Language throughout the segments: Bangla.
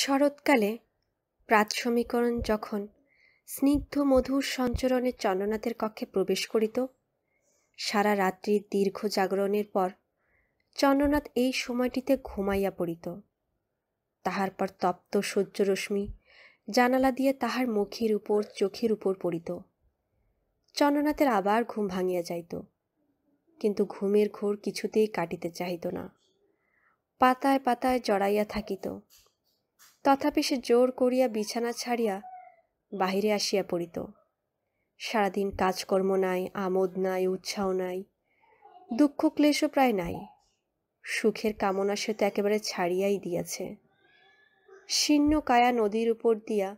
শরৎকালে প্রাত সমীকরণ যখন স্নিগ্ধ মধুর সঞ্চরণে চন্দ্রনাথের কক্ষে প্রবেশ করিত সারা রাত্রির দীর্ঘ জাগরণের পর চন্দ্রনাথ এই সময়টিতে ঘুমাইয়া পড়িত তাহার পর তপ্ত সূর্যরশ্মি জানালা দিয়ে তাহার মুখের উপর চোখের উপর পড়িত চন্দ্রনাথের আবার ঘুম ভাঙিয়া যাইত কিন্তু ঘুমের ঘোর কিছুতেই কাটিতে চাহিত না পাতায় পাতায় জড়াইয়া থাকিত তথাপি সে জোর করিয়া বিছানা ছাড়িয়া বাহিরে আসিয়া পড়িত সারাদিন কাজকর্ম নাই আমোদ নাই উৎসাহ নাই দুঃখ ক্লেশও প্রায় নাই সুখের কামনা সে তো একেবারে ছাড়িয়াই দিয়াছে শীর্ণ কায়া নদীর উপর দিয়া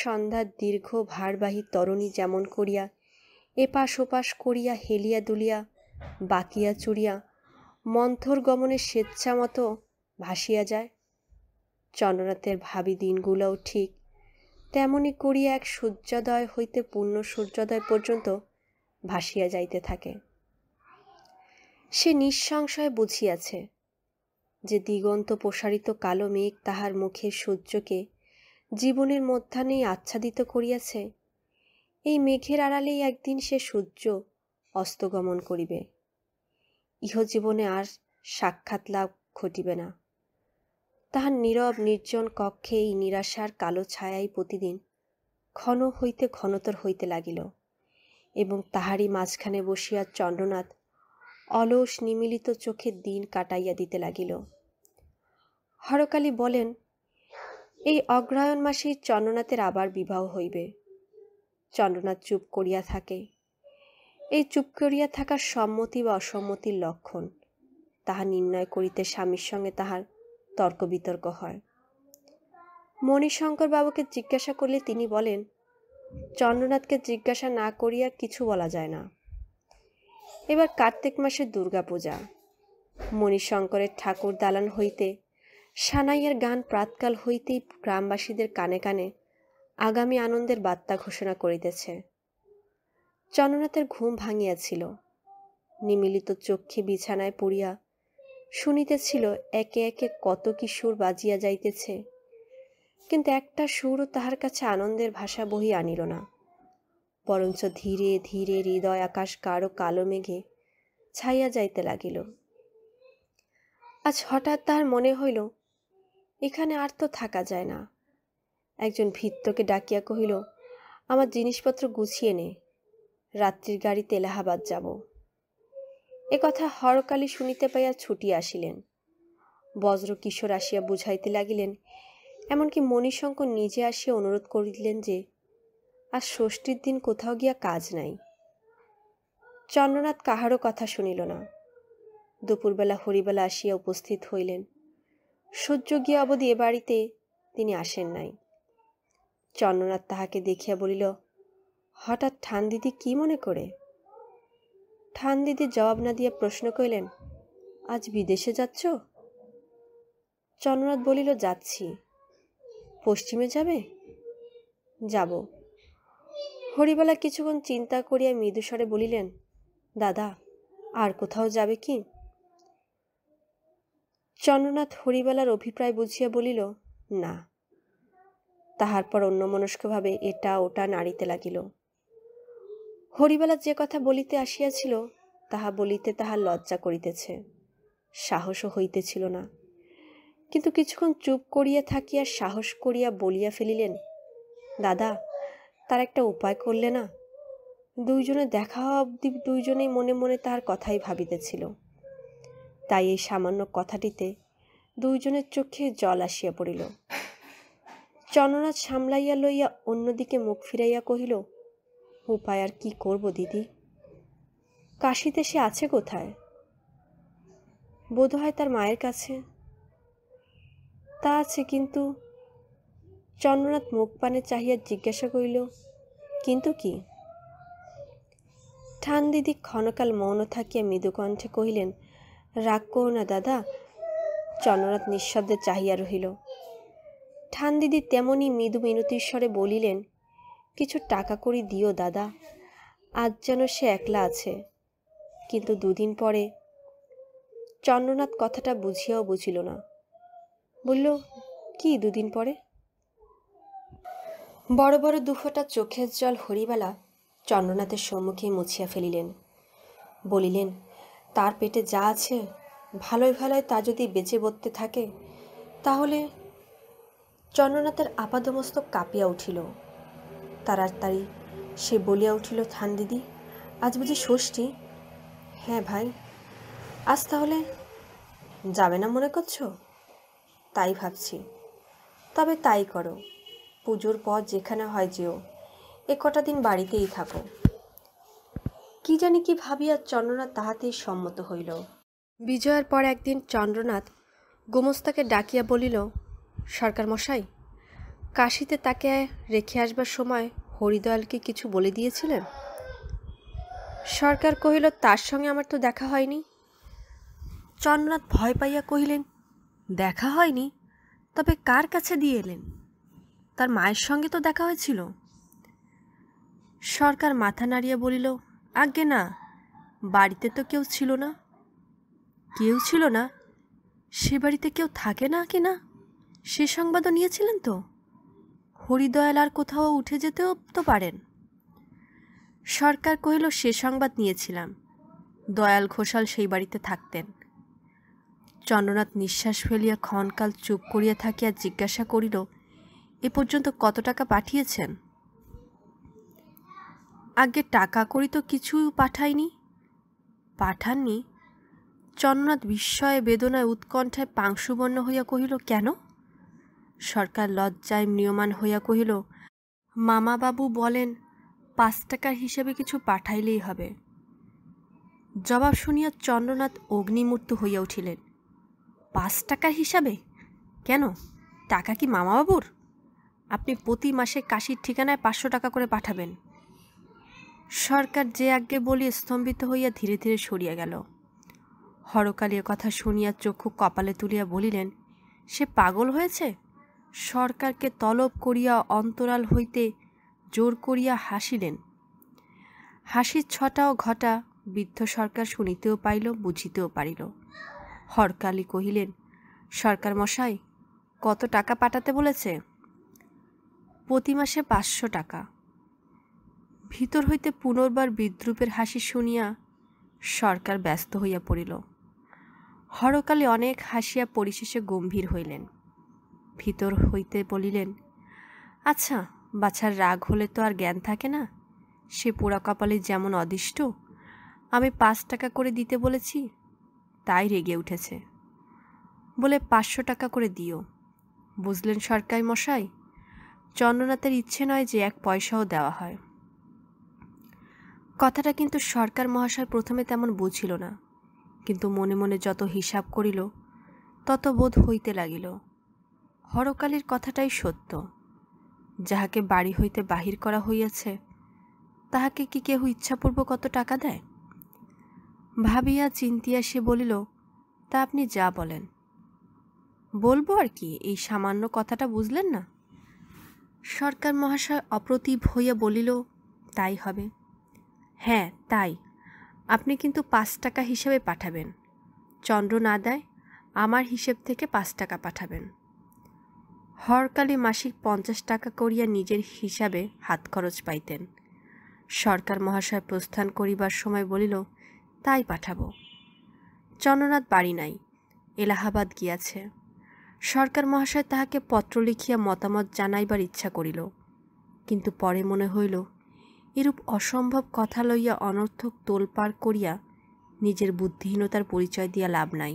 সন্ধ্যার দীর্ঘ ভারবাহী তরণী যেমন করিয়া এপাশ ওপাশ করিয়া হেলিয়া দুলিয়া বাকিয়া চুরিয়া মন্থর গমনে স্বেচ্ছামতো ভাসিয়া যায় চন্দ্রনাথের ভাবি দিনগুলোও ঠিক তেমনি করিয়া এক সূর্যোদয় হইতে পূর্ণ সূর্যোদয় পর্যন্ত ভাসিয়া যাইতে থাকে সে নিঃসংশয়ে বুঝিয়াছে যে দিগন্ত প্রসারিত কালো মেঘ তাহার মুখের সূর্যকে জীবনের মধ্যাহ্নেই আচ্ছাদিত করিয়াছে এই মেঘের আড়ালেই একদিন সে সূর্য অস্তগমন করিবে ইহজীবনে আর সাক্ষাৎ লাভ ঘটিবে না তাহার নীরব নির্জন কক্ষে এই নিরাশার কালো ছায়াই প্রতিদিন ঘন হইতে ঘনতর হইতে লাগিল এবং তাহারই মাঝখানে বসিয়া চন্দ্রনাথ অলস নিমিলিত চোখে দিন কাটাইয়া দিতে লাগিল হরকালী বলেন এই অগ্রায়ণ মাসে চন্দ্রনাথের আবার বিবাহ হইবে চন্দ্রনাথ চুপ করিয়া থাকে এই চুপ করিয়া থাকার সম্মতি বা অসম্মতির লক্ষণ তাহা নির্ণয় করিতে স্বামীর সঙ্গে তাহার তর্ক বিতর্ক হয় মণিশঙ্কর বাবুকে জিজ্ঞাসা করলে তিনি বলেন চন্দ্রনাথকে জিজ্ঞাসা না করিয়া কিছু বলা যায় না এবার কার্তিক মাসে দুর্গাপূজা মণিশঙ্করের ঠাকুর দালান হইতে সানাইয়ের গান প্রাতকাল হইতেই গ্রামবাসীদের কানে কানে আগামী আনন্দের বার্তা ঘোষণা করিতেছে চন্দ্রনাথের ঘুম ভাঙিয়াছিল নিমিলিত চক্ষে বিছানায় পড়িয়া শুনিতেছিল একে একে কত কি সুর বাজিয়া যাইতেছে কিন্তু একটা সুরও তাহার কাছে আনন্দের ভাষা বহি আনিল না বরঞ্চ ধীরে ধীরে হৃদয় আকাশ কারো কালো মেঘে ছাইয়া যাইতে লাগিল আজ হঠাৎ তাহার মনে হইল এখানে আর তো থাকা যায় না একজন ভিত্তকে ডাকিয়া কহিল আমার জিনিসপত্র গুছিয়ে নে রাত্রির গাড়িতে এলাহাবাদ যাব এ কথা হরকালি শুনিতে পাইয়া ছুটিয়া আসিলেন বজ্র কিশোর আসিয়া বুঝাইতে লাগিলেন এমনকি মণিশঙ্কর নিজে আসিয়া অনুরোধ করিলেন যে আর ষষ্ঠীর দিন কোথাও গিয়া কাজ নাই চন্দ্রনাথ কাহারও কথা শুনিল না দুপুরবেলা হরিবেলা আসিয়া উপস্থিত হইলেন সূর্য গিয়া অবধি এ বাড়িতে তিনি আসেন নাই চন্দ্রনাথ তাহাকে দেখিয়া বলিল হঠাৎ ঠান দিদি কি মনে করে ঠান দিদি জবাব না দিয়ে প্রশ্ন কইলেন আজ বিদেশে যাচ্ছ চন্দ্রনাথ বলিল যাচ্ছি পশ্চিমে যাবে যাব হরিবালা কিছুক্ষণ চিন্তা করিয়া মৃদুস্বরে বলিলেন দাদা আর কোথাও যাবে কি চন্দ্রনাথ হরিবালার অভিপ্রায় বুঝিয়া বলিল না তাহার পর অন্যমনস্কভাবে এটা ওটা নাড়িতে লাগিল হরিবেলা যে কথা বলিতে আসিয়াছিল তাহা বলিতে তাহার লজ্জা করিতেছে সাহসও হইতেছিল না কিন্তু কিছুক্ষণ চুপ করিয়া থাকিয়া সাহস করিয়া বলিয়া ফেলিলেন দাদা তার একটা উপায় করলে না দুইজনে দেখা হওয়া অবধি দুইজনেই মনে মনে তাহার কথাই ভাবিতেছিল তাই এই সামান্য কথাটিতে দুইজনের চোখে জল আসিয়া পড়িল চননাথ সামলাইয়া লইয়া অন্যদিকে মুখ ফিরাইয়া কহিল উপায় আর কি করব দিদি কাশিতে সে আছে কোথায় বোধ হয় তার মায়ের কাছে তা আছে কিন্তু চন্দ্রনাথ মুখ পানে চাহিয়া জিজ্ঞাসা করিল কিন্তু কি ঠান দিদি ক্ষণকাল মৌন থাকিয়া মৃদুকণ্ঠে কহিলেন রাগ করো না দাদা চন্দ্রনাথ নিঃশব্দে চাহিয়া রহিল ঠান দিদি তেমনই মৃদু মিনতির স্বরে বলিলেন কিছু টাকা করি দিও দাদা আজ যেন সে একলা আছে কিন্তু দুদিন পরে চন্দ্রনাথ কথাটা বুঝিয়াও বুঝিল না বলল কি দুদিন পরে বড় বড় দুফোটা চোখের জল হরিবালা চন্দ্রনাথের সম্মুখে মুছিয়া ফেলিলেন বলিলেন তার পেটে যা আছে ভালোই ভালোই তা যদি বেঁচে বলতে থাকে তাহলে চন্দ্রনাথের আপাদমস্তক কাঁপিয়া উঠিল তাড়াতাড়ি সে বলিয়া উঠিল থান দিদি আজ বুঝি ষষ্ঠী হ্যাঁ ভাই আজ তাহলে যাবে না মনে করছো তাই ভাবছি তবে তাই করো পুজোর পর যেখানে হয় যেও এ কটা দিন বাড়িতেই থাকো কি জানি কি ভাবিয়া চন্দ্রনাথ তাহাতেই সম্মত হইল বিজয়ের পর একদিন চন্দ্রনাথ গোমস্তাকে ডাকিয়া বলিল সরকার মশাই কাশিতে তাকে রেখে আসবার সময় হরিদয়ালকে কিছু বলে দিয়েছিলেন সরকার কহিল তার সঙ্গে আমার তো দেখা হয়নি চন্দ্রনাথ ভয় পাইয়া কহিলেন দেখা হয়নি তবে কার কাছে দিয়ে এলেন তার মায়ের সঙ্গে তো দেখা হয়েছিল সরকার মাথা নাড়িয়া বলিল আজ্ঞে না বাড়িতে তো কেউ ছিল না কেউ ছিল না সে বাড়িতে কেউ থাকে না কি না সে সংবাদও নিয়েছিলেন তো হরিদয়াল আর কোথাও উঠে যেতেও তো পারেন সরকার কহিল সে সংবাদ নিয়েছিলাম দয়াল ঘোষাল সেই বাড়িতে থাকতেন চন্দ্রনাথ নিঃশ্বাস ফেলিয়া ক্ষণকাল চুপ করিয়া থাকিয়া জিজ্ঞাসা করিল এ পর্যন্ত কত টাকা পাঠিয়েছেন আগে টাকা করি তো কিছু পাঠায়নি পাঠাননি চন্দ্রনাথ বিস্ময়ে বেদনায় উৎকণ্ঠায় পাংশুবর্ণ হইয়া কহিল কেন সরকার লজ্জায় ম্রিয়মান হইয়া কহিল মামাবাবু বলেন পাঁচ টাকার হিসেবে কিছু পাঠাইলেই হবে জবাব শুনিয়া চন্দ্রনাথ অগ্নিমূর্ত হইয়া উঠিলেন পাঁচ টাকার হিসাবে কেন টাকা কি মামাবাবুর আপনি প্রতি মাসে কাশির ঠিকানায় পাঁচশো টাকা করে পাঠাবেন সরকার যে আজ্ঞে বলি স্তম্ভিত হইয়া ধীরে ধীরে সরিয়া গেল হরকালীয় কথা শুনিয়া চক্ষু কপালে তুলিয়া বলিলেন সে পাগল হয়েছে সরকারকে তলব করিয়া অন্তরাল হইতে জোর করিয়া হাসিলেন হাসির ছটাও ঘটা বৃদ্ধ সরকার শুনিতেও পাইল বুঝিতেও পারিল হরকালি কহিলেন সরকার মশাই কত টাকা পাঠাতে বলেছে প্রতি মাসে পাঁচশো টাকা ভিতর হইতে পুনর্বার বিদ্রুপের হাসি শুনিয়া সরকার ব্যস্ত হইয়া পড়িল হরকালে অনেক হাসিয়া পরিশেষে গম্ভীর হইলেন ভিতর হইতে বলিলেন আচ্ছা বাছার রাগ হলে তো আর জ্ঞান থাকে না সে পোড়া কপালে যেমন অদিষ্ট আমি পাঁচ টাকা করে দিতে বলেছি তাই রেগে উঠেছে বলে পাঁচশো টাকা করে দিও বুঝলেন সরকারি মশাই চন্দ্রনাথের ইচ্ছে নয় যে এক পয়সাও দেওয়া হয় কথাটা কিন্তু সরকার মহাশয় প্রথমে তেমন বুঝিল না কিন্তু মনে মনে যত হিসাব করিল তত বোধ হইতে লাগিল হরকালের কথাটাই সত্য যাহাকে বাড়ি হইতে বাহির করা হইয়াছে তাহাকে কি কেহ ইচ্ছাপূর্ব কত টাকা দেয় ভাবিয়া চিন্তিয়া সে বলিল তা আপনি যা বলেন বলবো আর কি এই সামান্য কথাটা বুঝলেন না সরকার মহাশয় অপ্রতিভ হইয়া বলিল তাই হবে হ্যাঁ তাই আপনি কিন্তু পাঁচ টাকা হিসেবে পাঠাবেন চন্দ্র না দেয় আমার হিসেব থেকে পাঁচ টাকা পাঠাবেন হরকালে মাসিক পঞ্চাশ টাকা করিয়া নিজের হিসাবে হাত খরচ পাইতেন সরকার মহাশয় প্রস্থান করিবার সময় বলিল তাই পাঠাবো চন্দ্রনাথ বাড়ি নাই এলাহাবাদ গিয়াছে সরকার মহাশয় তাহাকে পত্র লিখিয়া মতামত জানাইবার ইচ্ছা করিল কিন্তু পরে মনে হইল এরূপ অসম্ভব কথা লইয়া অনর্থক তোলপাড় করিয়া নিজের বুদ্ধিহীনতার পরিচয় দিয়া লাভ নাই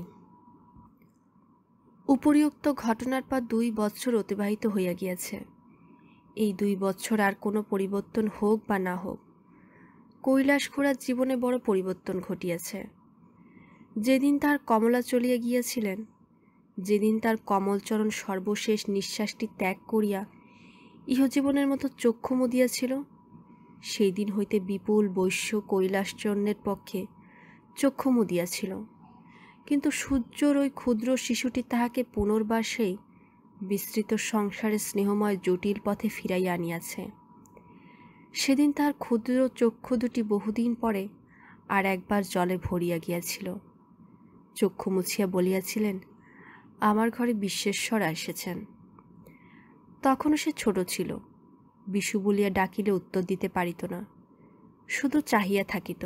উপরিউক্ত ঘটনার পর দুই বছর অতিবাহিত হইয়া গিয়াছে এই দুই বৎসর আর কোনো পরিবর্তন হোক বা না হোক কৈলাস ঘোড়ার জীবনে বড় পরিবর্তন ঘটিয়াছে যেদিন তার কমলা চলিয়া গিয়াছিলেন যেদিন তার কমলচরণ সর্বশেষ নিঃশ্বাসটি ত্যাগ করিয়া ইহজীবনের মতো চক্ষু মুদিয়াছিল সেই দিন হইতে বিপুল বৈশ্য কৈলাসচরণের পক্ষে চক্ষু মুদিয়াছিল কিন্তু সূর্যর ওই ক্ষুদ্র শিশুটি তাহাকে পুনর্বার সেই বিস্তৃত সংসারের স্নেহময় জটিল পথে ফিরাইয়া আনিয়াছে সেদিন তাহার ক্ষুদ্র চক্ষু দুটি বহুদিন পরে আর একবার জলে ভরিয়া গিয়াছিল চক্ষু মুছিয়া বলিয়াছিলেন আমার ঘরে বিশ্বেশ্বর এসেছেন তখনও সে ছোট ছিল বিশু বলিয়া ডাকিলে উত্তর দিতে পারিত না শুধু চাহিয়া থাকিত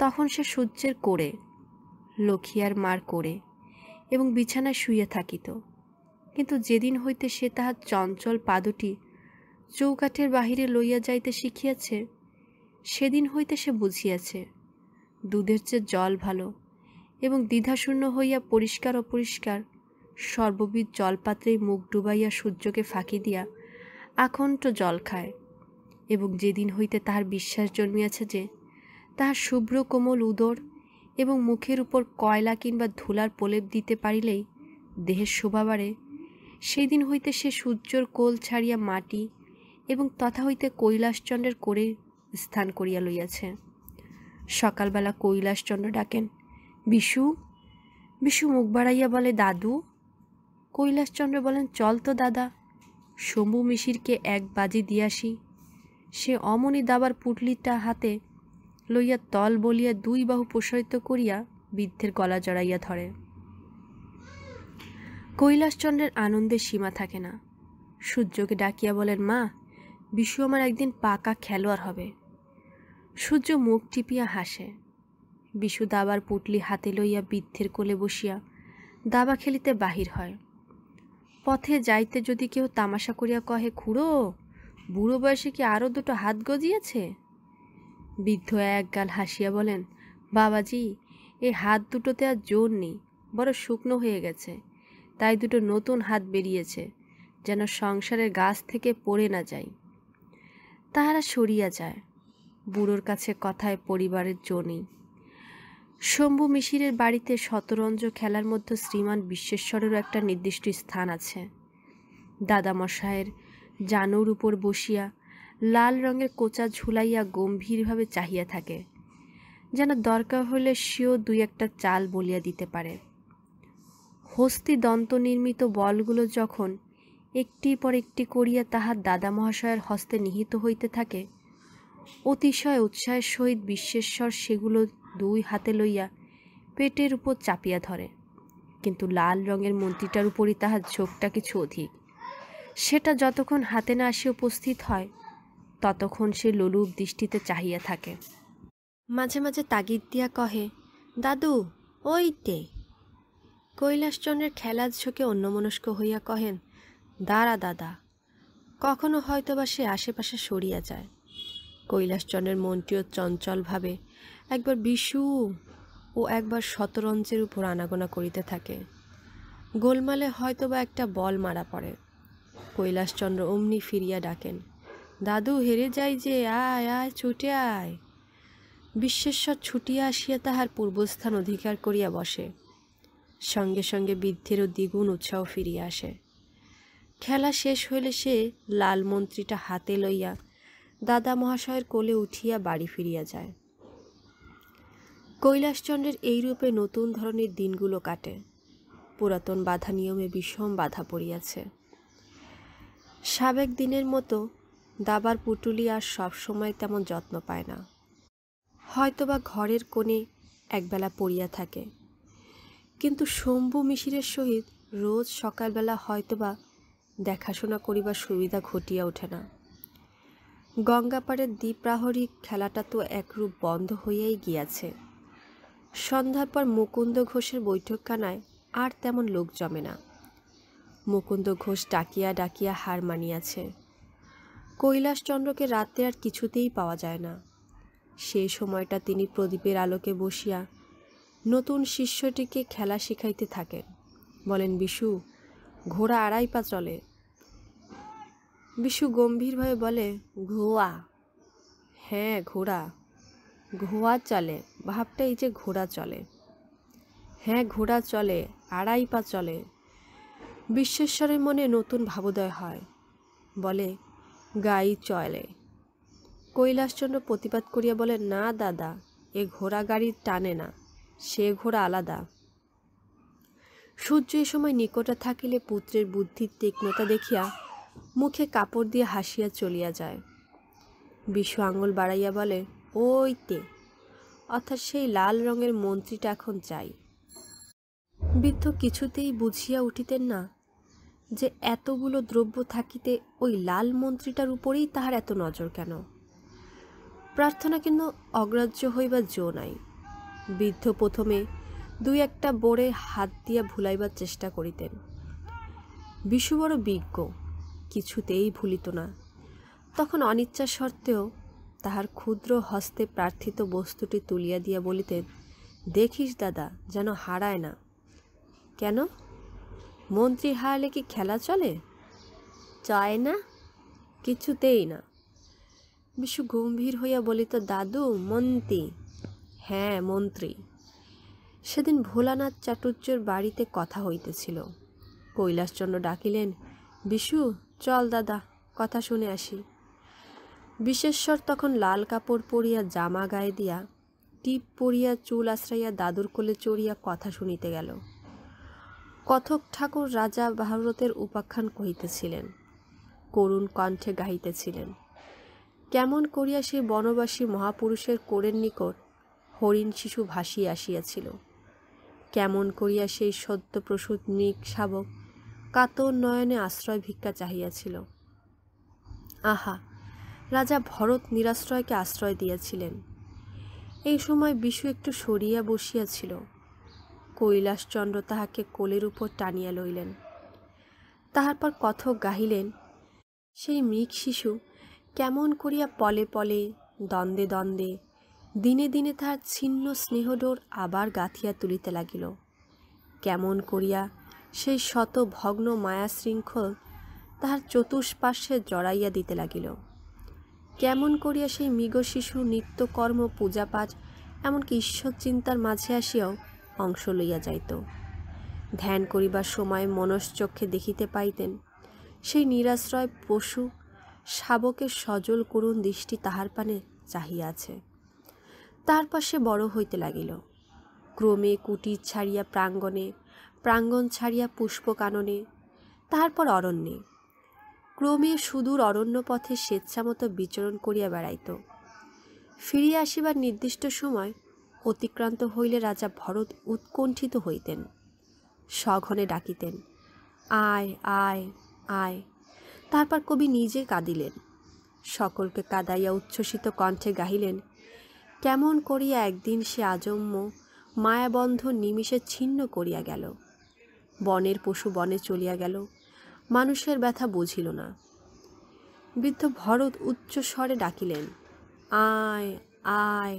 তখন সে সূর্যের কোড়ে লক্ষিয়ার মার করে এবং বিছানায় শুইয়া থাকিত কিন্তু যেদিন হইতে সে তাহার চঞ্চল পাদুটি চৌকাঠের বাহিরে লইয়া যাইতে শিখিয়াছে সেদিন হইতে সে বুঝিয়াছে দুধের চেয়ে জল ভালো এবং দ্বিধাশূন্য হইয়া পরিষ্কার অপরিষ্কার সর্ববিধ জলপাত্রেই মুখ ডুবাইয়া সূর্যকে ফাঁকি দিয়া আকণ্ঠ জল খায় এবং যেদিন হইতে তাহার বিশ্বাস জন্মিয়াছে যে তাহার শুভ্র কোমল উদর এবং মুখের উপর কয়লা কিংবা ধুলার প্রলেপ দিতে পারিলেই দেহের শোভা বাড়ে সেই দিন হইতে সে সূর্যর কোল ছাড়িয়া মাটি এবং তথা হইতে কৈলাসচন্দ্রের করে স্থান করিয়া লইয়াছে সকালবেলা কৈলাসচন্দ্র ডাকেন বিশু বিশু মুখ বাড়াইয়া বলে দাদু কৈলাসচন্দ্র বলেন চল তো দাদা শম্ভু মিশিরকে এক বাজি দিয়াসি সে অমনি দাবার পুটলিটা হাতে লইয়া তল বলিয়া দুই বাহু প্রসারিত করিয়া বৃদ্ধের গলা জড়াইয়া ধরে কৈলাসচন্দ্রের আনন্দের সীমা থাকে না সূর্যকে ডাকিয়া বলেন মা বিশু আমার একদিন পাকা খেলোয়াড় হবে সূর্য মুখ টিপিয়া হাসে বিশু দাবার পুটলি হাতে লইয়া বৃদ্ধের কোলে বসিয়া দাবা খেলিতে বাহির হয় পথে যাইতে যদি কেউ তামাশা করিয়া কহে খুড়ো বুড়ো বয়সে কি আরও দুটো হাত গজিয়েছে বৃদ্ধ একগাল হাসিয়া বলেন বাবাজি এই হাত দুটোতে আর জোর নেই বড় শুকনো হয়ে গেছে তাই দুটো নতুন হাত বেরিয়েছে যেন সংসারের গাছ থেকে পড়ে না যায় তাহারা সরিয়া যায় বুড়োর কাছে কথায় পরিবারের জো নেই শম্ভু মিশিরের বাড়িতে শতরঞ্জ খেলার মধ্যে শ্রীমান বিশ্বেশ্বরেরও একটা নির্দিষ্ট স্থান আছে দাদামশায়ের জানুর উপর বসিয়া লাল রঙের কোচা ঝুলাইয়া গম্ভীরভাবে চাহিয়া থাকে যেন দরকার হলে সেও দুই একটা চাল বলিয়া দিতে পারে হস্তি দন্ত নির্মিত বলগুলো যখন একটি পর একটি করিয়া তাহার দাদা মহাশয়ের হস্তে নিহিত হইতে থাকে অতিশয় উৎসাহের সহিত বিশ্বেশ্বর সেগুলো দুই হাতে লইয়া পেটের উপর চাপিয়া ধরে কিন্তু লাল রঙের মন্ত্রীটার উপরই তাহার ঝোঁকটা কিছু অধিক সেটা যতক্ষণ হাতে না আসিয়া উপস্থিত হয় ততক্ষণ সে লোলুপ দৃষ্টিতে চাহিয়া থাকে মাঝে মাঝে তাগিদ দিয়া কহে দাদু ওইতে কৈলাসচন্দ্রের খেলা ঝোঁকে অন্যমনস্ক হইয়া কহেন দাঁড়া দাদা কখনো হয়তোবা সে আশেপাশে সরিয়া যায় কৈলাসচন্দ্রের মনটিও চঞ্চলভাবে একবার বিশু ও একবার শতরঞ্জের উপর আনাগোনা করিতে থাকে গোলমালে হয়তোবা একটা বল মারা পড়ে কৈলাসচন্দ্র অমনি ফিরিয়া ডাকেন দাদু হেরে যায় যে আয় আয় ছুটে আয় বিশ্বেশ্বর ছুটিয়া আসিয়া তাহার পূর্বস্থান অধিকার করিয়া বসে সঙ্গে সঙ্গে বৃদ্ধেরও দ্বিগুণ উৎসাহ ফিরিয়া আসে খেলা শেষ হইলে সে লাল মন্ত্রীটা হাতে লইয়া দাদা মহাশয়ের কোলে উঠিয়া বাড়ি ফিরিয়া যায় কৈলাসচন্দ্রের এই রূপে নতুন ধরনের দিনগুলো কাটে পুরাতন বাধা নিয়মে বিষম বাধা পড়িয়াছে সাবেক দিনের মতো দাবার পুটুলি আর সবসময় তেমন যত্ন পায় না হয়তোবা ঘরের কোণে একবেলা পড়িয়া থাকে কিন্তু শম্ভু মিশিরের সহিত রোজ সকালবেলা হয়তোবা দেখাশোনা করিবার সুবিধা ঘটিয়া ওঠে না গঙ্গাপাড়ের দ্বীপ্রাহরী খেলাটা তো একরূপ বন্ধ হইয়াই গিয়াছে সন্ধ্যার পর মুকুন্দ ঘোষের বৈঠকখানায় আর তেমন লোক জমে না মুকুন্দ ঘোষ ডাকিয়া ডাকিয়া হার মানিয়াছে কৈলাসচন্দ্রকে রাতে আর কিছুতেই পাওয়া যায় না সেই সময়টা তিনি প্রদীপের আলোকে বসিয়া নতুন শিষ্যটিকে খেলা শিখাইতে থাকেন বলেন বিশু ঘোড়া আড়াই পা চলে বিশু গম্ভীরভাবে বলে ঘোয়া হ্যাঁ ঘোড়া ঘোয়া চলে ভাবটা এই যে ঘোড়া চলে হ্যাঁ ঘোড়া চলে আড়াই পা চলে বিশ্বেশ্বরের মনে নতুন ভাবোদয় হয় বলে গাই চলে কৈলাসচন্দ্র প্রতিবাদ করিয়া বলে না দাদা এ ঘোড়া গাড়ি টানে না সে ঘোড়া আলাদা সূর্য এ সময় নিকটে থাকিলে পুত্রের বুদ্ধির তীক্ষ্ণতা দেখিয়া মুখে কাপড় দিয়ে হাসিয়া চলিয়া যায় বিশ্ব আঙুল বাড়াইয়া বলে ওই তে অর্থাৎ সেই লাল রঙের মন্ত্রীটা এখন চাই বৃদ্ধ কিছুতেই বুঝিয়া উঠিতেন না যে এতগুলো দ্রব্য থাকিতে ওই লাল মন্ত্রীটার উপরেই তাহার এত নজর কেন প্রার্থনা কিন্তু অগ্রাহ্য হইবার জো নাই বৃদ্ধ প্রথমে দুই একটা বোরে হাত দিয়া ভুলাইবার চেষ্টা করিতেন বিশু বড় বিজ্ঞ কিছুতেই ভুলিত না তখন অনিচ্ছা সত্ত্বেও তাহার ক্ষুদ্র হস্তে প্রার্থিত বস্তুটি তুলিয়া দিয়া বলিতেন দেখিস দাদা যেন হারায় না কেন মন্ত্রী হারালে কি খেলা চলে চায় না কিছুতেই না বিশু গম্ভীর হইয়া বলিত দাদু মন্ত্রী হ্যাঁ মন্ত্রী সেদিন ভোলানাথ চাটুর্যর বাড়িতে কথা হইতেছিল কৈলাসচন্দ্র ডাকিলেন বিশু চল দাদা কথা শুনে আসি বিশ্বেশ্বর তখন লাল কাপড় পরিয়া জামা গায়ে দিয়া টিপ পরিয়া চুল আশ্রাইয়া দাদুর কোলে চড়িয়া কথা শুনিতে গেল কথক ঠাকুর রাজা ভারতের উপাখ্যান কহিতেছিলেন করুণ কণ্ঠে গাহিতেছিলেন কেমন করিয়া সেই বনবাসী মহাপুরুষের কোরের নিকট হরিণ শিশু ভাসিয়া আসিয়াছিল কেমন করিয়া সেই সদ্য প্রসূত নিক শাবক কাতর নয়নে আশ্রয় ভিক্ষা চাহিয়াছিল আহা রাজা ভরত নিরাশ্রয়কে আশ্রয় দিয়াছিলেন এই সময় বিশু একটু সরিয়া বসিয়াছিল কৈলাসচন্দ্র তাহাকে কোলের উপর টানিয়া লইলেন তাহার পর কথক গাহিলেন সেই মৃগ শিশু কেমন করিয়া পলে পলে দ্বন্দ্বে দ্বন্দ্বে দিনে দিনে তাহার ছিন্ন স্নেহডোর আবার গাঁথিয়া তুলিতে লাগিল কেমন করিয়া সেই শত ভগ্ন মায়া শৃঙ্খল তাহার চতুষ্পার্শ্বে জড়াইয়া দিতে লাগিল কেমন করিয়া সেই মৃগ শিশু নিত্যকর্ম পূজাপাঠ এমনকি ঈশ্বর চিন্তার মাঝে আসিয়াও অংশ লইয়া যাইত ধ্যান করিবার সময় মনশ্চক্ষে দেখিতে পাইতেন সেই নিরাশ্রয় পশু শাবকের সজল করুণ দৃষ্টি তাহার পানে চাহিয়াছে তার পাশে বড় হইতে লাগিল ক্রমে কুটির ছাড়িয়া প্রাঙ্গণে প্রাঙ্গণ ছাড়িয়া পুষ্পকাননে তারপর অরণ্যে ক্রমে সুদূর অরণ্য পথে স্বেচ্ছামতো বিচরণ করিয়া বেড়াইত ফিরিয়া আসিবার নির্দিষ্ট সময় অতিক্রান্ত হইলে রাজা ভরত উৎকণ্ঠিত হইতেন সঘনে ডাকিতেন আয় আয় আয় তারপর কবি নিজে কাঁদিলেন সকলকে কাদাইয়া উচ্ছ্বসিত কণ্ঠে গাহিলেন কেমন করিয়া একদিন সে আজম্য মায়াবন্ধ নিমিষে ছিন্ন করিয়া গেল বনের পশু বনে চলিয়া গেল মানুষের ব্যথা বুঝিল না বৃদ্ধ ভরত উচ্চস্বরে ডাকিলেন আয় আয়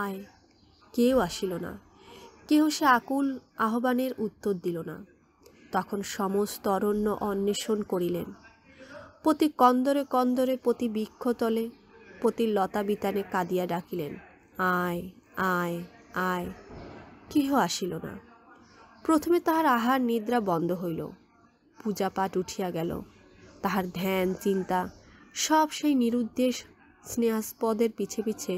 আয় কেউ আসিল না কেহ সে আকুল আহ্বানের উত্তর দিল না তখন সমস্ত অরণ্য অন্বেষণ করিলেন প্রতি কন্দরে কন্দরে প্রতি বৃক্ষতলে প্রতি লতা বিতানে কাঁদিয়া ডাকিলেন আয় আয় আয় কেহ আসিল না প্রথমে তাহার আহার নিদ্রা বন্ধ হইল পূজাপাঠ উঠিয়া গেল তাহার ধ্যান চিন্তা সব সেই নিরুদ্দেশ স্নেহাস্পদের পিছে পিছে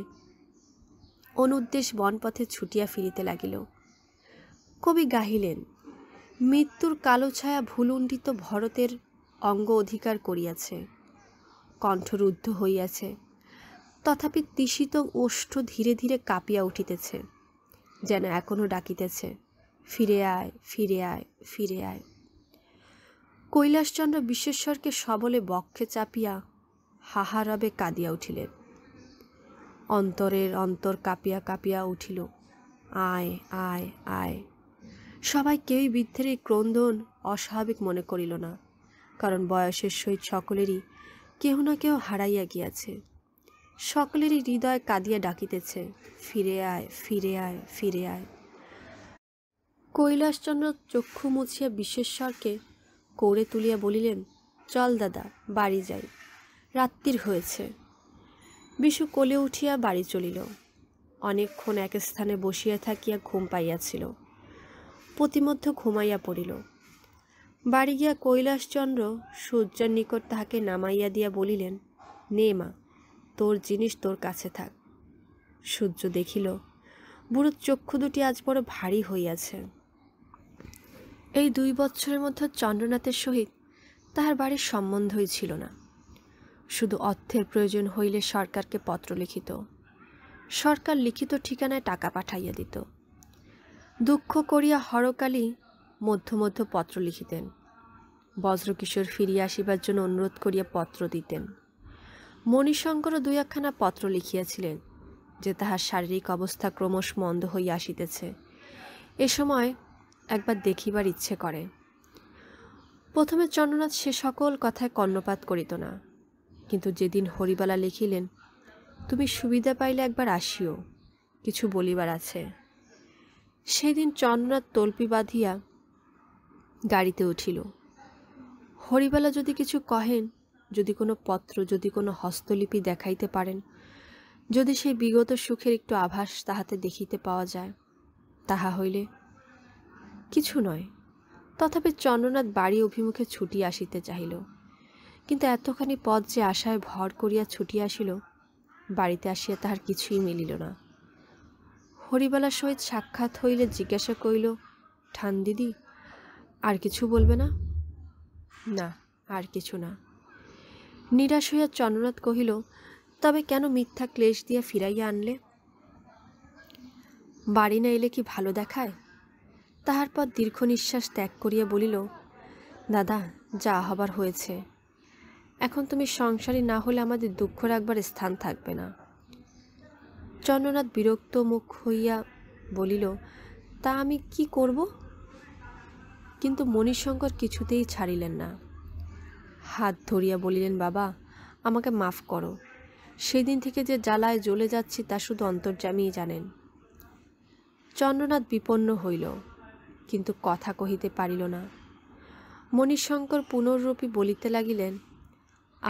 অনুদ্দেশ বনপথে ছুটিয়া ফিরিতে লাগিল কবি গাহিলেন মৃত্যুর কালো ছায়া ভুলুণ্ঠিত ভরতের অঙ্গ অধিকার করিয়াছে কণ্ঠরুদ্ধ হইয়াছে তথাপি তৃষিত ওষ্ঠ ধীরে ধীরে কাঁপিয়া উঠিতেছে যেন এখনও ডাকিতেছে ফিরে আয় ফিরে আয় ফিরে আয় কৈলাসচন্দ্র বিশ্বেশ্বরকে সবলে বক্ষে চাপিয়া হাহারবে কাঁদিয়া উঠিলেন অন্তরের অন্তর কাঁপিয়া কাঁপিয়া উঠিল আয় আয় আয় সবাই কেউই বৃদ্ধের এই ক্রন্দন অস্বাভাবিক মনে করিল না কারণ বয়সের সহিত সকলেরই কেহ না কেউ হারাইয়া গিয়াছে সকলেরই হৃদয় কাঁদিয়া ডাকিতেছে ফিরে আয় ফিরে আয় ফিরে আয় কৈলাসচন্দ্র চক্ষু মুছিয়া বিশ্বেশ্বরকে করে তুলিয়া বলিলেন চল দাদা বাড়ি যাই রাত্রির হয়েছে বিশু কোলে উঠিয়া বাড়ি চলিল অনেকক্ষণ এক স্থানে বসিয়া থাকিয়া ঘুম পাইয়াছিল প্রতিমধ্যে ঘুমাইয়া পড়িল বাড়ি গিয়া কৈলাসচন্দ্র সূর্যের নিকট তাহাকে নামাইয়া দিয়া বলিলেন নে মা তোর জিনিস তোর কাছে থাক সূর্য দেখিল বুড়ো চক্ষু দুটি আজ বড় ভারী হইয়াছে এই দুই বছরের মধ্যে চন্দ্রনাথের সহিত তাহার বাড়ির সম্বন্ধই ছিল না শুধু অর্থের প্রয়োজন হইলে সরকারকে পত্র লিখিত সরকার লিখিত ঠিকানায় টাকা পাঠাইয়া দিত দুঃখ করিয়া হরকালী মধ্য মধ্য পত্র লিখিতেন বজ্রকিশোর ফিরিয়া আসিবার জন্য অনুরোধ করিয়া পত্র দিতেন মণিশঙ্করও দুই একখানা পত্র লিখিয়াছিলেন যে তাহার শারীরিক অবস্থা ক্রমশ মন্দ হইয়া আসিতেছে এ সময় একবার দেখিবার ইচ্ছে করে প্রথমে চন্দ্রনাথ সে সকল কথায় কর্ণপাত করিত না কিন্তু যেদিন হরিবালা লিখিলেন তুমি সুবিধা পাইলে একবার আসিও কিছু বলিবার আছে সেদিন চন্দ্রনাথ তল্পি বাঁধিয়া গাড়িতে উঠিল হরিবালা যদি কিছু কহেন যদি কোনো পত্র যদি কোনো হস্তলিপি দেখাইতে পারেন যদি সেই বিগত সুখের একটু আভাস তাহাতে দেখিতে পাওয়া যায় তাহা হইলে কিছু নয় তথাপি চন্দ্রনাথ বাড়ি অভিমুখে ছুটি আসিতে চাহিল কিন্তু এতখানি পথ যে আশায় ভর করিয়া ছুটিয়া আসিল বাড়িতে আসিয়া তাহার কিছুই মিলিল না হরিবালার সহিত সাক্ষাৎ হইলে জিজ্ঞাসা করিল ঠান দিদি আর কিছু বলবে না না আর কিছু না নিরাশ হইয়া চন্দ্রনাথ কহিল তবে কেন মিথ্যা ক্লেশ দিয়া ফিরাইয়া আনলে বাড়ি না এলে কি ভালো দেখায় তাহার পর দীর্ঘ নিঃশ্বাস ত্যাগ করিয়া বলিল দাদা যা হবার হয়েছে এখন তুমি সংসারী না হলে আমাদের দুঃখ রাখবার স্থান থাকবে না চন্দ্রনাথ বিরক্ত মুখ হইয়া বলিল তা আমি কি করব কিন্তু মণিশঙ্কর কিছুতেই ছাড়িলেন না হাত ধরিয়া বলিলেন বাবা আমাকে মাফ করো সেদিন থেকে যে জ্বালায় জ্বলে যাচ্ছি তা শুধু অন্তর্জামিই জানেন চন্দ্রনাথ বিপন্ন হইল কিন্তু কথা কহিতে পারিল না মণিশঙ্কর পুনরূপী বলিতে লাগিলেন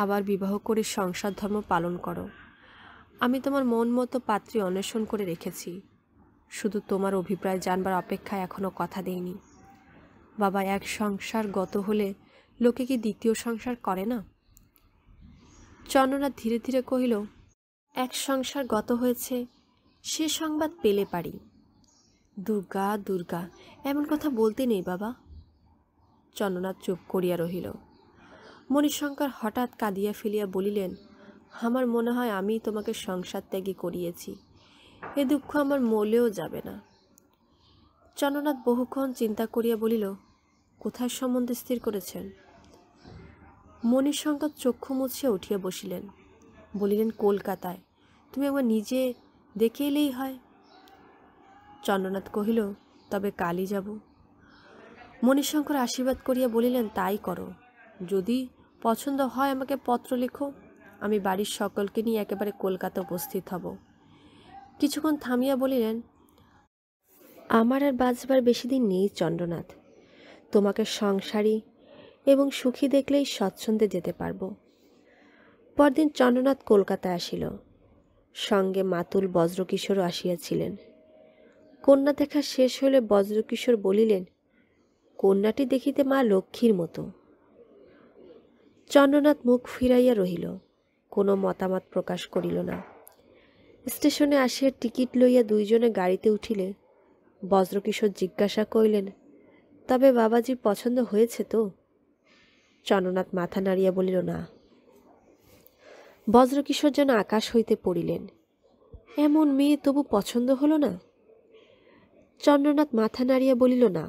আবার বিবাহ করে সংসার ধর্ম পালন করো আমি তোমার মন মতো পাত্রী অন্বেষণ করে রেখেছি শুধু তোমার অভিপ্রায় জানবার অপেক্ষায় এখনও কথা দেইনি বাবা এক সংসার গত হলে লোকে কি দ্বিতীয় সংসার করে না চন্দ্রনাথ ধীরে ধীরে কহিল এক সংসার গত হয়েছে সে সংবাদ পেলে পারি দুর্গা দুর্গা এমন কথা বলতে নেই বাবা চন্দ্রনাথ চুপ করিয়া রহিল মণিশঙ্কর হঠাৎ কাঁদিয়া ফেলিয়া বলিলেন আমার মনে হয় আমি তোমাকে সংসার ত্যাগী করিয়েছি এ দুঃখ আমার মলেও যাবে না চন্দ্রনাথ বহুক্ষণ চিন্তা করিয়া বলিল কোথায় সম্বন্ধে স্থির করেছেন মণিশঙ্কর চক্ষু মুছিয়া উঠিয়া বসিলেন বলিলেন কলকাতায় তুমি আমার নিজে দেখে এলেই হয় চন্দ্রনাথ কহিল তবে কালই যাব মণিশঙ্কর আশীর্বাদ করিয়া বলিলেন তাই করো যদি পছন্দ হয় আমাকে পত্র লেখো আমি বাড়ির সকলকে নিয়ে একেবারে কলকাতা উপস্থিত হব কিছুক্ষণ থামিয়া বলিলেন আমার আর বাঁচবার বেশি দিন নেই চন্দ্রনাথ তোমাকে সংসারী এবং সুখী দেখলেই স্বচ্ছন্দে যেতে পারব পরদিন চন্দ্রনাথ কলকাতায় আসিল সঙ্গে মাতুল বজ্রকিশোরও আসিয়াছিলেন কন্যা দেখা শেষ হলে বজ্রকিশোর বলিলেন কন্যাটি দেখিতে মা লক্ষ্মীর মতো চন্দ্রনাথ মুখ ফিরাইয়া রহিল কোনো মতামত প্রকাশ করিল না স্টেশনে আসিয়া টিকিট লইয়া দুইজনে গাড়িতে উঠিলে বজ্রকিশোর জিজ্ঞাসা করিলেন তবে বাবাজি পছন্দ হয়েছে তো চন্দ্রনাথ মাথা নাড়িয়া বলিল না বজ্রকিশোর যেন আকাশ হইতে পড়িলেন এমন মেয়ে তবু পছন্দ হলো না চন্দ্রনাথ মাথা নাড়িয়া বলিল না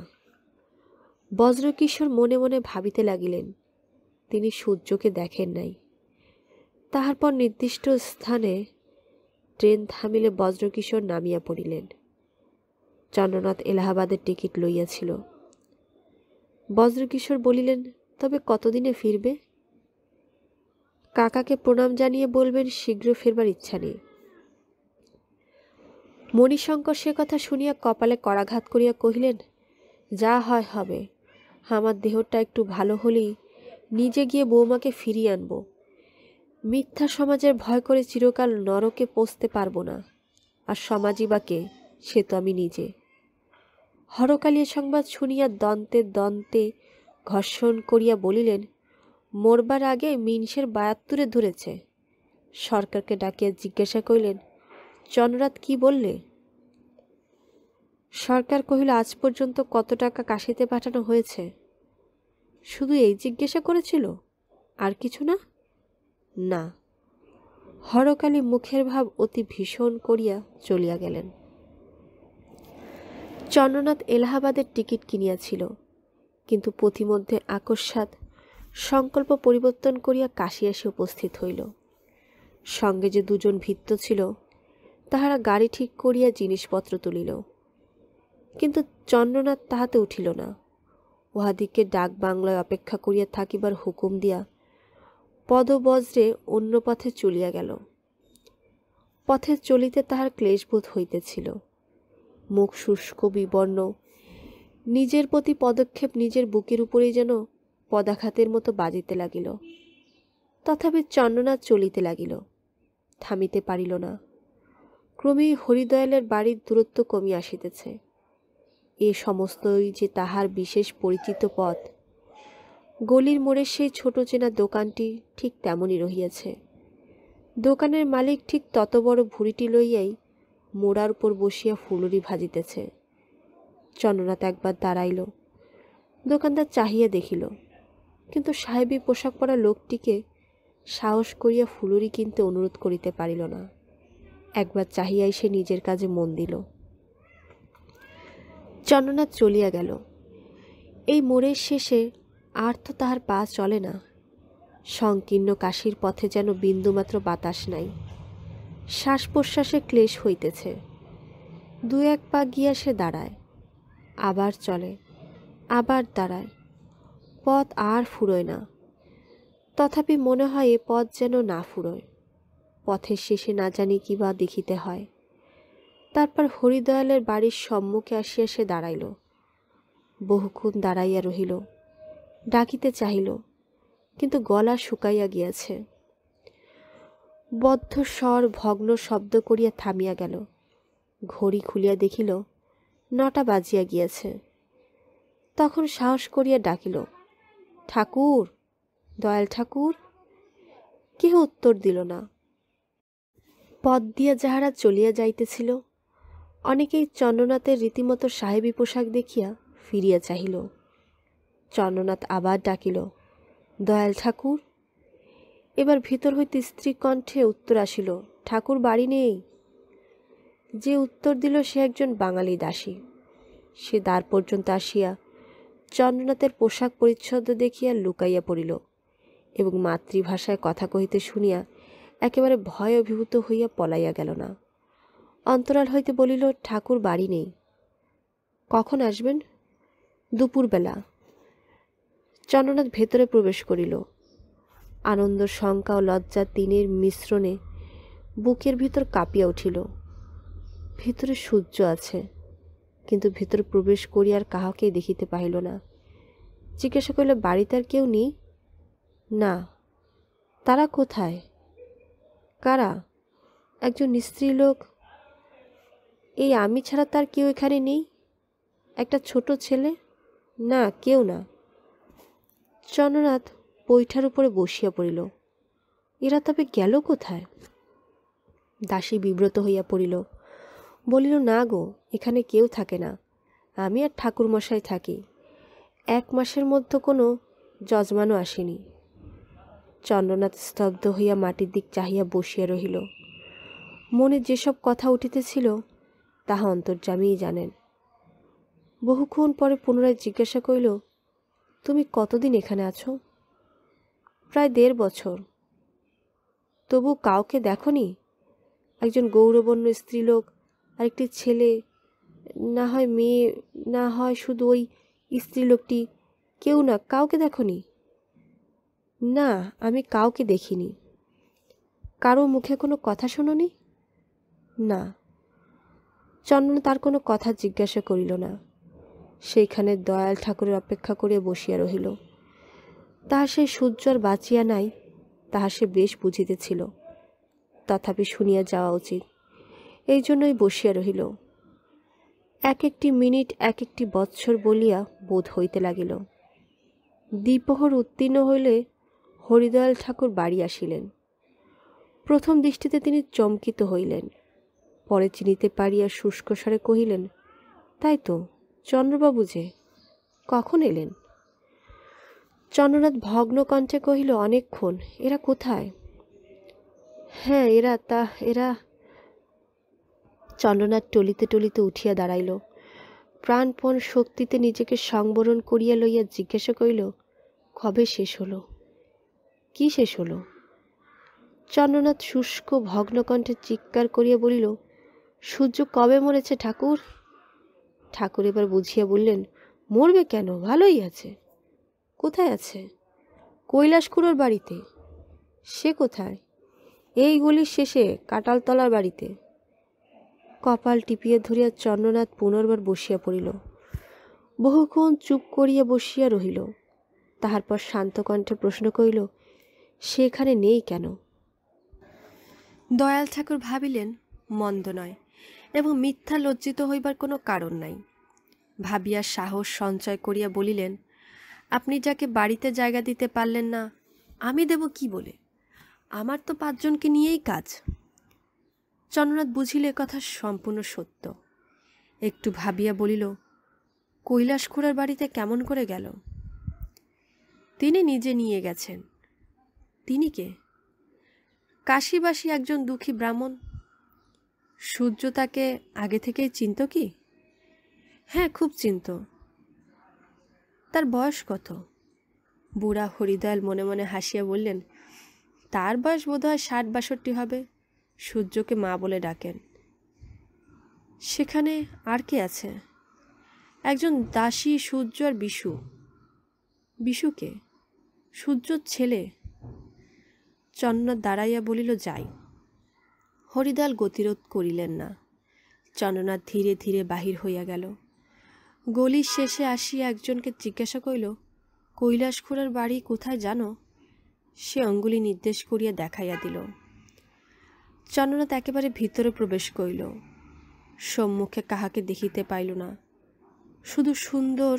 বজ্রকিশোর মনে মনে ভাবিতে লাগিলেন তিনি সূর্যকে দেখেন নাই তাহার পর নির্দিষ্ট স্থানে ট্রেন থামিলে বজ্রকিশোর নামিয়া পড়িলেন চন্দ্রনাথ এলাহাবাদের টিকিট লইয়াছিল বজ্রকিশোর বলিলেন তবে কতদিনে ফিরবে কাকাকে প্রণাম জানিয়ে বলবেন শীঘ্র ফেরবার ইচ্ছা নেই মণিশঙ্কর সে কথা শুনিয়া কপালে করাঘাত করিয়া কহিলেন যা হয় হবে আমার দেহটা একটু ভালো হলেই নিজে গিয়ে বৌমাকে ফিরিয়ে আনবো মিথ্যা সমাজের ভয় করে চিরকাল নরকে পৌঁছতে পারবো না আর সমাজই বা কে সে তো আমি নিজে হরকালী সংবাদ শুনিয়া দন্তে দন্তে ঘর্ষণ করিয়া বলিলেন মরবার আগে মিনসের বায়াত্তরে ধরেছে সরকারকে ডাকিয়া জিজ্ঞাসা করিলেন চনরাত কি বললে সরকার কহিল আজ পর্যন্ত কত টাকা কাশিতে পাঠানো হয়েছে শুধু এই জিজ্ঞাসা করেছিল আর কিছু না না হরকালী মুখের ভাব অতি ভীষণ করিয়া চলিয়া গেলেন চন্দ্রনাথ এলাহাবাদের টিকিট কিনিয়াছিল কিন্তু পথিমধ্যে আকস্মাৎ সংকল্প পরিবর্তন করিয়া কাশি এসে উপস্থিত হইল সঙ্গে যে দুজন ভিত্ত ছিল তাহারা গাড়ি ঠিক করিয়া জিনিসপত্র তুলিল কিন্তু চন্দ্রনাথ তাহাতে উঠিল না উহাদিকে ডাক বাংলায় অপেক্ষা করিয়া থাকিবার হুকুম দিয়া পদবজ্রে অন্য পথে চলিয়া গেল পথে চলিতে তাহার ক্লেশবোধ হইতেছিল মুখ শুষ্ক বিবর্ণ নিজের প্রতি পদক্ষেপ নিজের বুকের উপরেই যেন পদাঘাতের মতো বাজিতে লাগিল তথাপি চন্দনা চলিতে লাগিল থামিতে পারিল না ক্রমেই হরিদয়ালের বাড়ির দূরত্ব কমিয়া আসিতেছে এ সমস্তই যে তাহার বিশেষ পরিচিত পথ গলির মোড়ে সেই ছোট চেনা দোকানটি ঠিক তেমনই রহিয়াছে দোকানের মালিক ঠিক তত বড় ভুড়িটি লইয়াই মোড়ার উপর বসিয়া ফুলুরি ভাজিতেছে চন্দ্রনাথ একবার দাঁড়াইল দোকানদার চাহিয়া দেখিল কিন্তু সাহেবি পোশাক পরা লোকটিকে সাহস করিয়া ফুলুরি কিনতে অনুরোধ করিতে পারিল না একবার চাহিয়াই সে নিজের কাজে মন দিল চন্দ্রনাথ চলিয়া গেল এই মোড়ের শেষে আর তো তাহার পা চলে না সংকীর্ণ কাশির পথে যেন বিন্দুমাত্র বাতাস নাই শ্বাস প্রশ্বাসে ক্লেশ হইতেছে দু এক পা গিয়া সে দাঁড়ায় আবার চলে আবার দাঁড়ায় পথ আর ফুরোয় না তথাপি মনে হয় এ পথ যেন না ফুরোয় পথের শেষে না জানি কি বা দেখিতে হয় তারপর হরিদয়ালের বাড়ির সম্মুখে আসিয়া সে দাঁড়াইল বহুক্ষণ দাঁড়াইয়া রহিল ডাকিতে চাহিল কিন্তু গলা শুকাইয়া গিয়াছে বদ্ধ স্বর ভগ্ন শব্দ করিয়া থামিয়া গেল ঘড়ি খুলিয়া দেখিল নটা বাজিয়া গিয়াছে তখন সাহস করিয়া ডাকিল ঠাকুর দয়াল ঠাকুর কেহ উত্তর দিল না পথ দিয়া যাহারা চলিয়া যাইতেছিল অনেকেই চন্দ্রনাথের রীতিমতো সাহেবী পোশাক দেখিয়া ফিরিয়া চাহিল চন্দ্রনাথ আবার ডাকিল দয়াল ঠাকুর এবার ভিতর হইতে স্ত্রী কণ্ঠে উত্তর আসিল ঠাকুর বাড়ি নেই যে উত্তর দিল সে একজন বাঙালি দাসী সে দ্বার পর্যন্ত আসিয়া চন্দ্রনাথের পোশাক পরিচ্ছদ দেখিয়া লুকাইয়া পড়িল এবং মাতৃভাষায় কথা কহিতে শুনিয়া একেবারে ভয় অভিভূত হইয়া পলাইয়া গেল না অন্তরাল হইতে বলিল ঠাকুর বাড়ি নেই কখন আসবেন দুপুরবেলা চন্দ্রনাথ ভেতরে প্রবেশ করিল আনন্দ শঙ্কা ও লজ্জা তিনের মিশ্রণে বুকের ভিতর কাঁপিয়া উঠিল ভিতরে সূর্য আছে কিন্তু ভিতর প্রবেশ আর কাহাকেই দেখিতে পাইল না জিজ্ঞাসা করিল বাড়িতে আর কেউ নেই না তারা কোথায় কারা একজন স্ত্রীলোক এই আমি ছাড়া তার কেউ এখানে নেই একটা ছোট ছেলে না কেউ না চন্দ্রনাথ বৈঠার উপরে বসিয়া পড়িল এরা তবে গেল কোথায় দাসী বিব্রত হইয়া পড়িল বলিল না গো এখানে কেউ থাকে না আমি আর ঠাকুরমশাই থাকি এক মাসের মধ্যে কোনো যজমানও আসেনি চন্দ্রনাথ স্তব্ধ হইয়া মাটির দিক চাহিয়া বসিয়া রহিল মনে যেসব কথা উঠিতেছিল তাহা অন্তর্যামীই জানেন বহুক্ষণ পরে পুনরায় জিজ্ঞাসা করিল তুমি কতদিন এখানে আছো প্রায় দেড় বছর তবু কাউকে দেখনি একজন গৌরবর্ণ স্ত্রীলোক আর একটি ছেলে না হয় মেয়ে না হয় শুধু ওই স্ত্রীলোকটি কেউ না কাউকে দেখনি না আমি কাউকে দেখিনি কারো মুখে কোনো কথা শোনি না চন্দন তার কোনো কথা জিজ্ঞাসা করিল না সেইখানে দয়াল ঠাকুরের অপেক্ষা করিয়া বসিয়া রহিল তাহা সেই সূর্যর বাঁচিয়া নাই তাহা সে বেশ বুঝিতেছিল তথাপি শুনিয়া যাওয়া উচিত এই জন্যই বসিয়া রহিল এক একটি মিনিট এক একটি বৎসর বলিয়া বোধ হইতে লাগিল দ্বীপহর উত্তীর্ণ হইলে হরিদয়াল ঠাকুর বাড়ি আসিলেন প্রথম দৃষ্টিতে তিনি চমকিত হইলেন পরে চিনিতে পারিয়া শুষ্ক স্বরে কহিলেন তাই তো চন্দ্রবাবু যে কখন এলেন চন্দ্রনাথ ভগ্নকণ্ঠে কহিল অনেকক্ষণ এরা কোথায় হ্যাঁ এরা তা এরা চন্দ্রনাথ টলিতে টলিতে উঠিয়া দাঁড়াইল প্রাণপণ শক্তিতে নিজেকে সংবরণ করিয়া লইয়া জিজ্ঞাসা করিল কবে শেষ হলো কি শেষ হলো চন্দ্রনাথ শুষ্ক ভগ্নকণ্ঠে চিৎকার করিয়া বলিল সূর্য কবে মরেছে ঠাকুর ঠাকুর এবার বুঝিয়ে বললেন মরবে কেন ভালোই আছে কোথায় আছে কৈলাসকুড়োর বাড়িতে সে কোথায় এই গলির শেষে কাটালতলার বাড়িতে কপাল টিপিয়ে ধরিয়া চন্দ্রনাথ পুনর্বার বসিয়া পড়িল বহুক্ষণ চুপ করিয়া বসিয়া রহিল তাহার পর শান্ত কণ্ঠে প্রশ্ন কইল সে এখানে নেই কেন দয়াল ঠাকুর ভাবিলেন মন্দ নয় এবং মিথ্যা লজ্জিত হইবার কোনো কারণ নাই ভাবিয়া সাহস সঞ্চয় করিয়া বলিলেন আপনি যাকে বাড়িতে জায়গা দিতে পারলেন না আমি দেব কি বলে আমার তো পাঁচজনকে নিয়েই কাজ চন্দ্রনাথ বুঝিলে কথা সম্পূর্ণ সত্য একটু ভাবিয়া বলিল কৈলাস খুঁড়ার বাড়িতে কেমন করে গেল তিনি নিজে নিয়ে গেছেন তিনি কে কাশিবাসী একজন দুঃখী ব্রাহ্মণ সূর্য তাকে আগে থেকেই চিনত কি হ্যাঁ খুব চিনত তার বয়স কত বুড়া হরিদয়াল মনে মনে হাসিয়া বললেন তার বয়স বোধহয় ষাট বাষট্টি হবে সূর্যকে মা বলে ডাকেন সেখানে আর কে আছে একজন দাসী সূর্য আর বিশু বিশুকে সূর্যর ছেলে চন্ন দাঁড়াইয়া বলিল যাই হরিদাল গতিরোধ করিলেন না চন্দ্রনাথ ধীরে ধীরে বাহির হইয়া গেল গলির শেষে আসিয়া একজনকে জিজ্ঞাসা করিল কৈলাস খুড়ার বাড়ি কোথায় জানো সে অঙ্গুলি নির্দেশ করিয়া দেখাইয়া দিল চন্দ্রনাথ একেবারে ভিতরে প্রবেশ করিল সম্মুখে কাহাকে দেখিতে পাইল না শুধু সুন্দর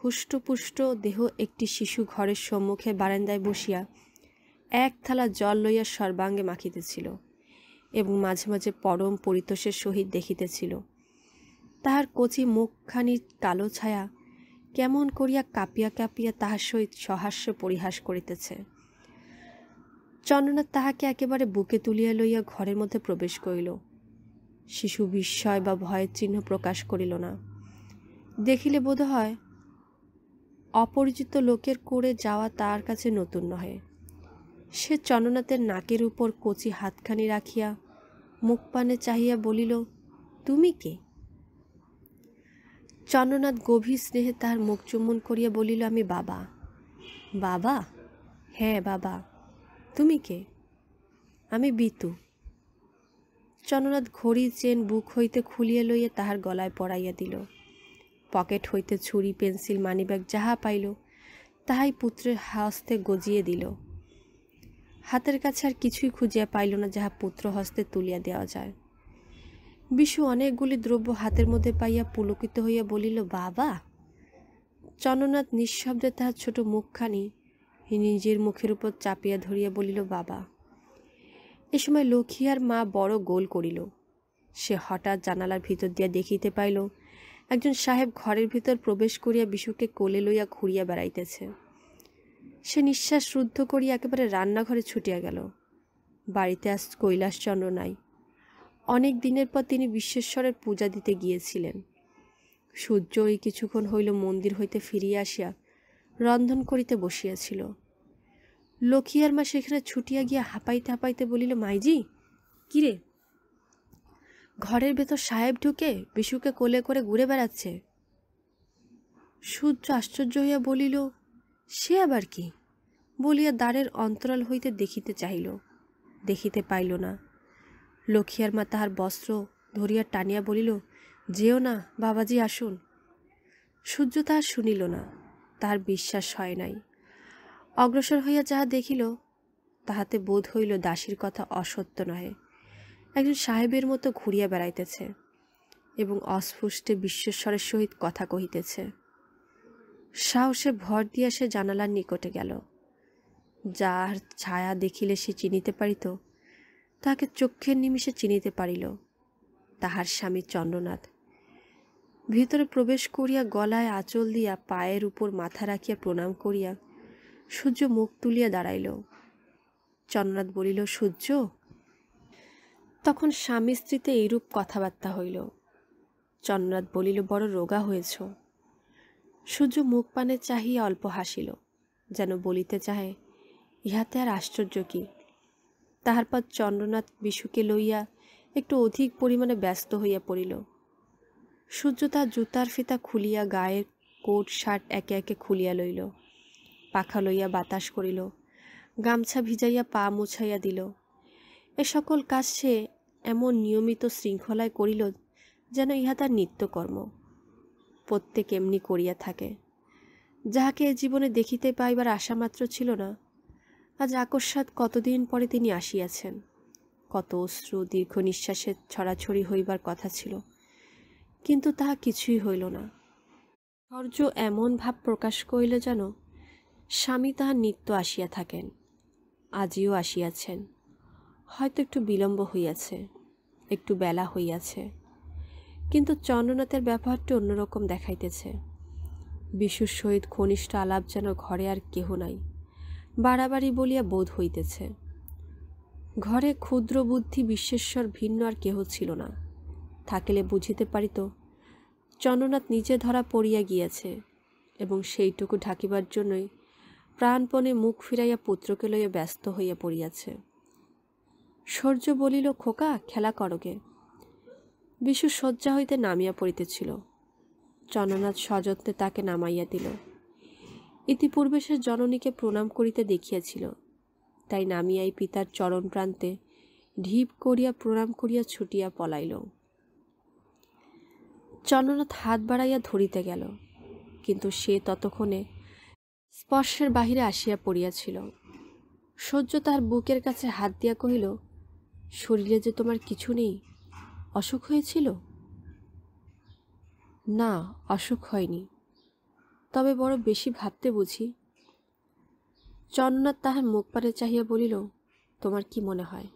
হুষ্টপুষ্ট দেহ একটি শিশু ঘরের সম্মুখে বারান্দায় বসিয়া এক থালা জল লইয়া সর্বাঙ্গে মাখিতেছিল এবং মাঝে মাঝে পরম পরিতোষের সহিত দেখিতেছিল তাহার কচি মুখখানির কালো ছায়া কেমন করিয়া কাঁপিয়া কাঁপিয়া তাহার সহিত সহাস্য পরিহাস করিতেছে চন্দ্রনাথ তাহাকে একেবারে বুকে তুলিয়া লইয়া ঘরের মধ্যে প্রবেশ করিল শিশু বিস্ময় বা ভয়ের চিহ্ন প্রকাশ করিল না দেখিলে বোধ হয় অপরিচিত লোকের করে যাওয়া তার কাছে নতুন নহে সে চন্দ্রনাথের নাকের উপর কচি হাতখানি রাখিয়া মুখপানে চাহিয়া বলিল তুমি কে চন্দ্রনাথ গভীর স্নেহে তাহার মুখ চুম্বন করিয়া বলিল আমি বাবা বাবা হ্যাঁ বাবা তুমি কে আমি বিতু চন্দ্রনাথ ঘড়ি চেন বুক হইতে খুলিয়া লইয়া তাহার গলায় পড়াইয়া দিল পকেট হইতে ছুরি পেন্সিল মানিব্যাগ যাহা পাইল তাহাই পুত্রের হাস্তে গজিয়ে দিল হাতের কাছে আর কিছুই খুঁজিয়া পাইল না যাহা পুত্র হস্তে তুলিয়া দেওয়া যায় বিশু অনেকগুলি দ্রব্য হাতের মধ্যে পাইয়া পুলকিত হইয়া বলিল বাবা চন্দ্রনাথ নিঃশব্দে তাহার ছোট মুখখানি নিজের মুখের উপর চাপিয়া ধরিয়া বলিল বাবা এ সময় লক্ষিয়ার মা বড় গোল করিল সে হঠাৎ জানালার ভিতর দিয়া দেখিতে পাইল একজন সাহেব ঘরের ভিতর প্রবেশ করিয়া বিশুকে কোলে লইয়া ঘুরিয়া বেড়াইতেছে সে নিঃশ্বাস রুদ্ধ করি একেবারে রান্নাঘরে ছুটিয়া গেল বাড়িতে আজ কৈলাসচন্দ্র নাই অনেক দিনের পর তিনি বিশ্বেশ্বরের পূজা দিতে গিয়েছিলেন সূর্য ওই কিছুক্ষণ হইল মন্দির হইতে ফিরিয়া আসিয়া রন্ধন করিতে বসিয়াছিল লক্ষিয়ার মা সেখানে ছুটিয়া গিয়া হাঁপাইতে হাঁপাইতে বলিল মাইজি কিরে ঘরের ভেতর সাহেব ঢুকে বিশুকে কোলে করে ঘুরে বেড়াচ্ছে সূর্য আশ্চর্য হইয়া বলিল সে আবার কি বলিয়া দ্বারের অন্তরাল হইতে দেখিতে চাহিল দেখিতে পাইল না লক্ষিয়ার মা তাহার বস্ত্র ধরিয়া টানিয়া বলিল যেও না বাবাজি আসুন সূর্য তাহা শুনিল না তাহার বিশ্বাস হয় নাই অগ্রসর হইয়া যাহা দেখিল তাহাতে বোধ হইল দাসীর কথা অসত্য নহে একজন সাহেবের মতো ঘুরিয়া বেড়াইতেছে এবং অস্ফুষ্টে বিশ্বস্বরের সহিত কথা কহিতেছে সাহসে ভর দিয়া সে জানালার নিকটে গেল যার ছায়া দেখিলে সে চিনিতে পারিত তাকে চক্ষের নিমিষে চিনিতে পারিল তাহার স্বামী চন্দ্রনাথ ভিতরে প্রবেশ করিয়া গলায় আঁচল দিয়া পায়ের উপর মাথা রাখিয়া প্রণাম করিয়া সূর্য মুখ তুলিয়া দাঁড়াইল চন্দ্রনাথ বলিল সূর্য তখন স্বামী স্ত্রীতে এইরূপ কথাবার্তা হইল চন্দ্রনাথ বলিল বড় রোগা হয়েছ সূর্য মুখ পানে চাহিয়া অল্প হাসিল যেন বলিতে চাহে ইহাতে আর আশ্চর্য কি তাহার পর চন্দ্রনাথ বিশুকে লইয়া একটু অধিক পরিমাণে ব্যস্ত হইয়া পড়িল সূর্য তার জুতার ফিতা খুলিয়া গায়ের কোট শার্ট একে একে খুলিয়া লইল পাখা লইয়া বাতাস করিল গামছা ভিজাইয়া পা মুছাইয়া দিল এ সকল কাজ সে এমন নিয়মিত শৃঙ্খলায় করিল যেন ইহা তার নিত্যকর্ম প্রত্যেক এমনি করিয়া থাকে যাহাকে জীবনে দেখিতে পাইবার আশা মাত্র ছিল না আজ আকস্মাৎ কতদিন পরে তিনি আসিয়াছেন কত অশ্রু দীর্ঘ নিঃশ্বাসের ছড়াছড়ি হইবার কথা ছিল কিন্তু তাহা কিছুই হইল না সর্য এমন ভাব প্রকাশ করিল যেন স্বামী তাহার নিত্য আসিয়া থাকেন আজিও আসিয়াছেন হয়তো একটু বিলম্ব হইয়াছে একটু বেলা হইয়াছে কিন্তু চন্দ্রনাথের ব্যবহারটি অন্যরকম দেখাইতেছে বিশুর সহিত ঘনিষ্ঠ আলাপ যেন ঘরে আর কেহ নাই বাড়াবাড়ি বলিয়া বোধ হইতেছে ঘরে ক্ষুদ্র বুদ্ধি বিশ্বেশ্বর ভিন্ন আর কেহ ছিল না থাকিলে বুঝিতে পারিত চন্দ্রনাথ নিজে ধরা পড়িয়া গিয়াছে এবং সেইটুকু ঢাকিবার জন্যই প্রাণপণে মুখ ফিরাইয়া পুত্রকে লইয়া ব্যস্ত হইয়া পড়িয়াছে সূর্য বলিল খোকা খেলা করগে বিশু শয্যা হইতে নামিয়া পড়িতেছিল চননাথ সযত্নে তাকে নামাইয়া দিল ইতিপূর্বে সে জননীকে প্রণাম করিতে দেখিয়াছিল তাই নামিয়াই পিতার চরণ প্রান্তে ঢিপ করিয়া প্রণাম করিয়া ছুটিয়া পলাইল চন্দ্রনাথ হাত বাড়াইয়া ধরিতে গেল কিন্তু সে ততক্ষণে স্পর্শের বাহিরে আসিয়া পড়িয়াছিল সহ্য তার বুকের কাছে হাত দিয়া কহিল শরীরে যে তোমার কিছু নেই অসুখ হয়েছিল না অসুখ হয়নি তবে বড় বেশি ভাবতে বুঝি চন্দ্রনাথ তাহার মুখ পারে চাহিয়া বলিল তোমার কি মনে হয়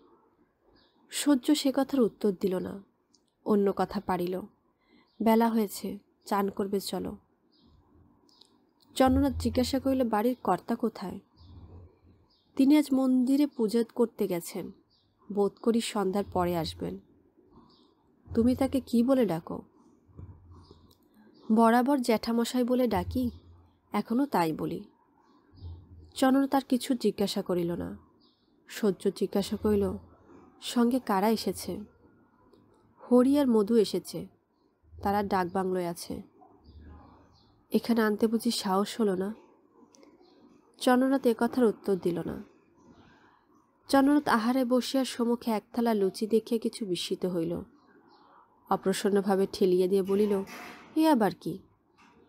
সহ্য সে কথার উত্তর দিল না অন্য কথা পারিল বেলা হয়েছে চান করবে চলো চন্দ্রনাথ জিজ্ঞাসা করিল বাড়ির কর্তা কোথায় তিনি আজ মন্দিরে পূজা করতে গেছেন বোধ করি সন্ধ্যার পরে আসবেন তুমি তাকে কি বলে ডাকো বরাবর জ্যাঠামশাই বলে ডাকি এখনও তাই বলি চনন তার কিছু জিজ্ঞাসা করিল না সহ্য জিজ্ঞাসা করিল সঙ্গে কারা এসেছে হরি আর মধু এসেছে তারা ডাক বাংলোয় আছে এখানে আনতে বুঝি সাহস হলো না চন্দ্রনাথ কথার উত্তর দিল না চন্দ্রনাথ আহারে বসিয়া সম্মুখে একথালা লুচি দেখিয়া কিছু বিস্মিত হইল অপ্রসন্নভাবে ঠেলিয়ে দিয়ে বলিল এ আবার কি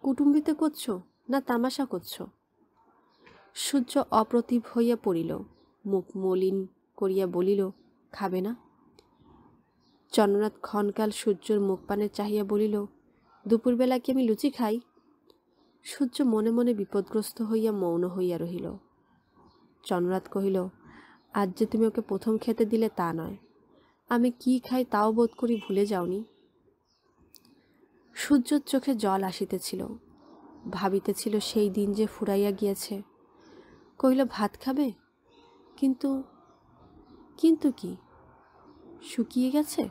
কুটুম্বিতে করছো না তামাশা করছো সূর্য অপ্রতিভ হইয়া পড়িল মুখ মলিন করিয়া বলিল খাবে না চন্দ্রনাথ ক্ষণকাল সূর্যর মুখ পানে চাহিয়া বলিল দুপুরবেলা কি আমি লুচি খাই সূর্য মনে মনে বিপদগ্রস্ত হইয়া মৌন হইয়া রহিল চন্দ্রনাথ কহিল আজ যে তুমি ওকে প্রথম খেতে দিলে তা নয় আমি কি খাই তাও বোধ করি ভুলে যাওনি সূর্যর চোখে জল আসিতেছিল ভাবিতেছিল সেই দিন যে ফুরাইয়া গিয়াছে কহিল ভাত খাবে কিন্তু কিন্তু কি শুকিয়ে গেছে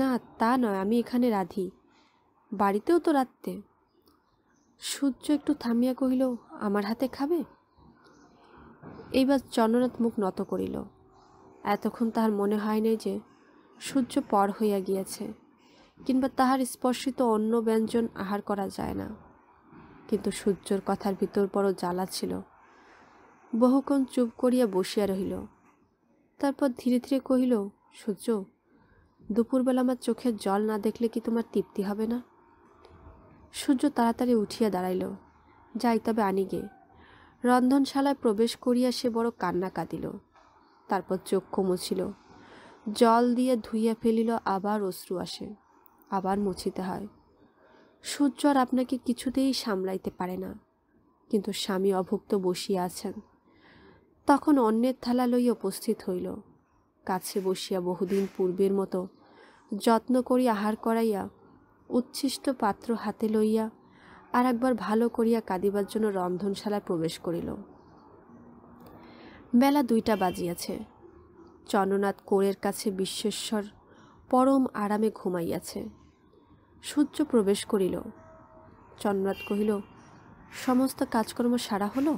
না তা নয় আমি এখানে রাধি বাড়িতেও তো রাত্রে সূর্য একটু থামিয়া কহিল আমার হাতে খাবে এইবার চন্দ্রনাথ মুখ নত করিল এতক্ষণ তাহার মনে হয় নাই যে সূর্য পর হইয়া গিয়াছে কিংবা তাহার স্পর্শিত অন্য ব্যঞ্জন আহার করা যায় না কিন্তু সূর্যর কথার ভিতর বড় জ্বালা ছিল বহুক্ষণ চুপ করিয়া বসিয়া রহিল তারপর ধীরে ধীরে কহিল সূর্য দুপুরবেলা আমার চোখের জল না দেখলে কি তোমার তৃপ্তি হবে না সূর্য তাড়াতাড়ি উঠিয়া দাঁড়াইল যাই তবে আনিগে রন্ধনশালায় প্রবেশ করিয়া সে বড় কান্না কাঁদিল তারপর চক্ষু মুছিল জল দিয়ে ধুইয়া ফেলিল আবার অশ্রু আসে আবার মুছিতে হয় সূর্য আর আপনাকে কিছুতেই সামলাইতে পারে না কিন্তু স্বামী অভুক্ত বসিয়া আছেন তখন অন্যের থালা লইয়া উপস্থিত হইল কাছে বসিয়া বহুদিন পূর্বের মতো যত্ন করি আহার করাইয়া উচ্ছিষ্ট পাত্র হাতে লইয়া আর একবার ভালো করিয়া কাঁদিবার জন্য রন্ধনশালায় প্রবেশ করিল বেলা দুইটা বাজিয়াছে চন্দ্রনাথ কোরের কাছে বিশ্বেশ্বর পরম আরামে ঘুমাইয়াছে সূর্য প্রবেশ করিল চন্দ্রনাথ কহিল সমস্ত কাজকর্ম সারা হলো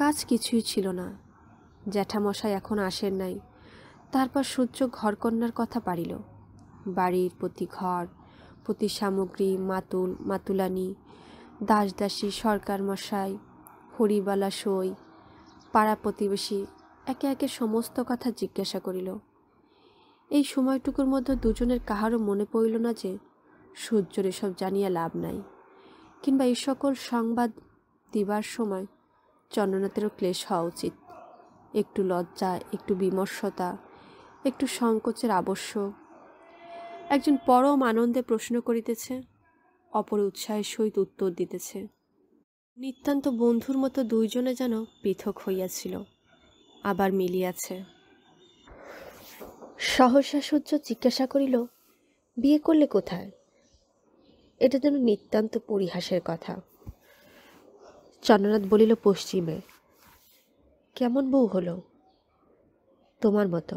কাজ কিছুই ছিল না জ্যাঠামশাই এখন আসেন নাই তারপর সূর্য ঘরকন্যার কথা পারিল বাড়ির প্রতি ঘর প্রতি সামগ্রী মাতুল মাতুলানি দাসদাসী সরকার মশাই হরিবালা সই পাড়া প্রতিবেশী একে একে সমস্ত কথা জিজ্ঞাসা করিল এই সময়টুকুর মধ্যে দুজনের কাহারও মনে পড়িল না যে সূর্যর এসব জানিয়া লাভ নাই কিংবা এই সকল সংবাদ দিবার সময় চন্দ্রনাথেরও ক্লেশ হওয়া উচিত একটু লজ্জা একটু বিমর্ষতা একটু সংকোচের আবশ্যক একজন পরম আনন্দে প্রশ্ন করিতেছে অপর উৎসাহের সহিত উত্তর দিতেছে নিতান্ত বন্ধুর মতো দুইজনে যেন পৃথক হইয়াছিল আবার মিলিয়াছে সহসা সূর্য জিজ্ঞাসা করিল বিয়ে করলে কোথায় এটা যেন নিতান্ত পরিহাসের কথা চন্দ্রনাথ বলিল পশ্চিমে কেমন বউ হলো তোমার মতো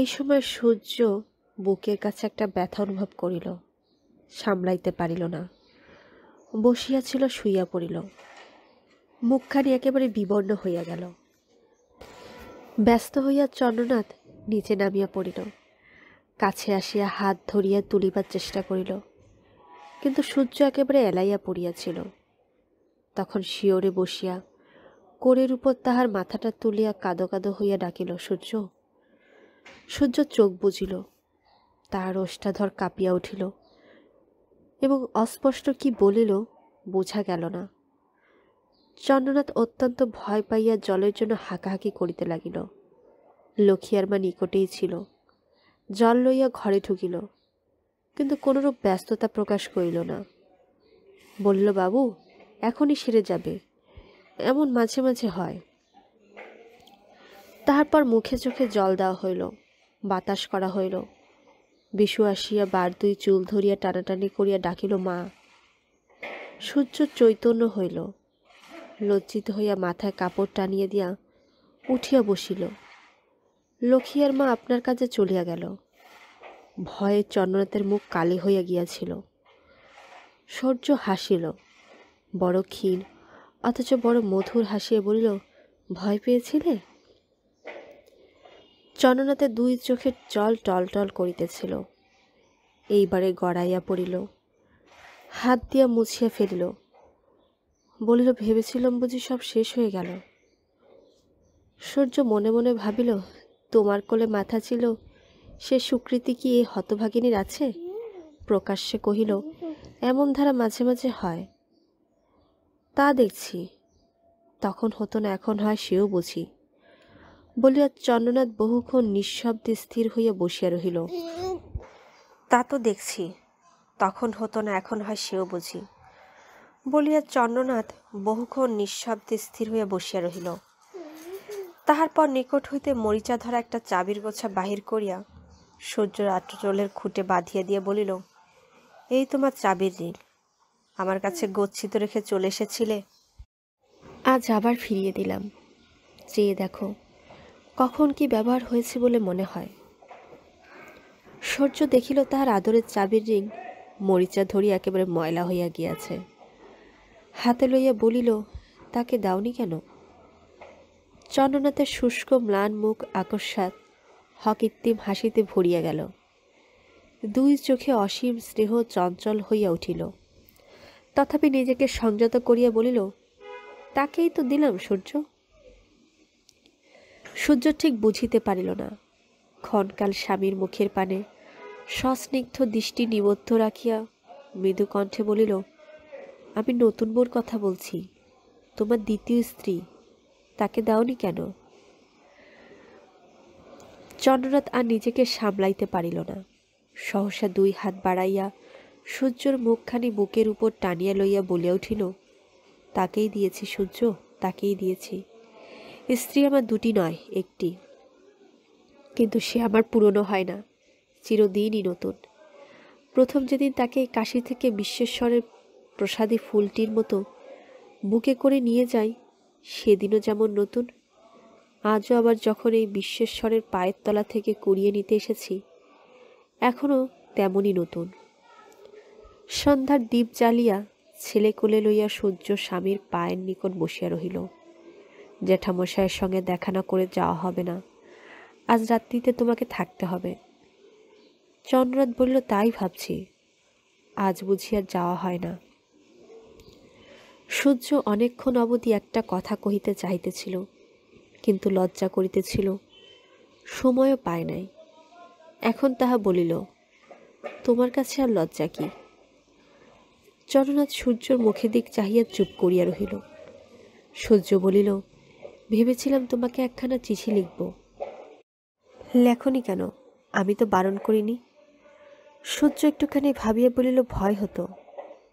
এই সময় সূর্য বুকের কাছে একটা ব্যথা অনুভব করিল সামলাইতে পারিল না বসিয়াছিল শুইয়া পড়িল মুখখানি একেবারে বিবর্ণ হইয়া গেল ব্যস্ত হইয়া চন্দ্রনাথ নিচে নামিয়া পড়িল কাছে আসিয়া হাত ধরিয়া তুলিবার চেষ্টা করিল কিন্তু সূর্য একেবারে এলাইয়া পড়িয়াছিল তখন শিওরে বসিয়া কোরের উপর তাহার মাথাটা তুলিয়া কাদো কাদো হইয়া ডাকিল সূর্য সূর্য চোখ বুঝিল তাহার ওষ্ঠাধর কাঁপিয়া উঠিল এবং অস্পষ্ট কি বলিল বোঝা গেল না চন্দ্রনাথ অত্যন্ত ভয় পাইয়া জলের জন্য হাঁকাহাঁকি করিতে লাগিল লক্ষিয়ার মা নিকটেই ছিল জল লইয়া ঘরে ঢুকিল কিন্তু কোনোরূপ ব্যস্ততা প্রকাশ করিল না বলল বাবু এখনই সেরে যাবে এমন মাঝে মাঝে হয় তারপর মুখে চোখে জল দেওয়া হইল বাতাস করা হইল বিশু আসিয়া বার দুই চুল ধরিয়া টানাটানি করিয়া ডাকিল মা সূর্য চৈতন্য হইল লজ্জিত হইয়া মাথায় কাপড় টানিয়া দিয়া উঠিয়া বসিল লক্ষিয়ার মা আপনার কাজে চলিয়া গেল ভয়ে চন্দ্রনাথের মুখ কালি হইয়া গিয়াছিল সূর্য হাসিল বড় ক্ষীণ অথচ বড় মধুর হাসিয়া বলিল ভয় পেয়েছিলে চননাতে দুই চোখের জল টলটল করিতেছিল এইবারে গড়াইয়া পড়িল হাত দিয়া মুছিয়া ফেলিল বলিল ভেবেছিলাম বুঝি সব শেষ হয়ে গেল সূর্য মনে মনে ভাবিল তোমার কোলে মাথা ছিল সে সুকৃতি কি এই হতভাগিনীর আছে প্রকাশ্যে কহিল এমন ধারা মাঝে মাঝে হয় তা দেখছি তখন হতো না এখন হয় সেও বুঝি বলিয়া চন্দ্রনাথ বহুক্ষণ নিঃশব্দে স্থির হইয়া বসিয়া রহিল তা তো দেখছি তখন হতো না এখন হয় সেও বুঝি বলিয়া চন্দ্রনাথ বহুক্ষণ নিঃশব্দে স্থির হইয়া বসিয়া রহিল তাহার পর নিকট হইতে মরিচা ধরা একটা চাবির গোছা বাহির করিয়া সূর্যর আট্রচলের খুঁটে বাঁধিয়া দিয়ে বলিল এই তোমার চাবির ঋণ আমার কাছে গচ্ছিত রেখে চলে এসেছিলে আজ আবার ফিরিয়ে দিলাম চেয়ে দেখো কখন কি ব্যবহার হয়েছে বলে মনে হয় সূর্য দেখিল তাহার আদরের চাবির রিং মরিচা ধরি একেবারে ময়লা হইয়া গিয়াছে হাতে লইয়া বলিল তাকে দাওনি কেন চন্দ্রনাথের শুষ্ক ম্লান মুখ আকস্মাত হকিত্তিম হাসিতে ভরিয়া গেল দুই চোখে অসীম স্নেহ চঞ্চল হইয়া উঠিল তথাপি নিজেকে সংযত করিয়া বলিল তাকেই তো দিলাম সূর্য সূর্য ঠিক বুঝিতে পারিল না ক্ষণকাল স্বামীর মুখের পানে সস্নিগ্ধ দৃষ্টি নিবদ্ধ রাখিয়া মৃদু কণ্ঠে বলিল আমি নতুন বোর কথা বলছি তোমার দ্বিতীয় স্ত্রী তাকে দাওনি কেন চন্দ্রনাথ আর নিজেকে সামলাইতে পারিল না সহসা দুই হাত বাড়াইয়া সূর্যর মুখখানি বুকের উপর টানিয়া লইয়া বলিয়া উঠিল তাকেই দিয়েছি সূর্য তাকেই দিয়েছি স্ত্রী আমার দুটি নয় একটি কিন্তু সে আমার পুরনো হয় না চিরদিনই নতুন প্রথম যেদিন তাকে কাশি থেকে বিশ্বেশ্বরের প্রসাদী ফুলটির মতো বুকে করে নিয়ে যাই সেদিনও যেমন নতুন আজও আবার যখন এই বিশ্বেশ্বরের পায়ের তলা থেকে কুড়িয়ে নিতে এসেছি এখনও তেমনই নতুন সন্ধ্যার দ্বীপ জ্বালিয়া ছেলে কোলে লইয়া সূর্য স্বামীর পায়ের নিকট বসিয়া রহিল জেঠামশাইয়ের সঙ্গে দেখা না করে যাওয়া হবে না আজ রাত্রিতে তোমাকে থাকতে হবে চন্দ্রনাথ বলল তাই ভাবছি আজ বুঝি আর যাওয়া হয় না সূর্য অনেকক্ষণ অবধি একটা কথা কহিতে চাহিতেছিল কিন্তু লজ্জা করিতেছিল সময়ও পায় নাই এখন তাহা বলিল তোমার কাছে আর লজ্জা কি চন্দ্রনাথ সূর্যর মুখের দিক চাহিয়া চুপ করিয়া রহিল সূর্য বলিল ভেবেছিলাম তোমাকে একখানা চিঠি লিখব লেখনি কেন আমি তো বারণ করিনি সূর্য একটুখানি ভাবিয়া বলিল ভয় হতো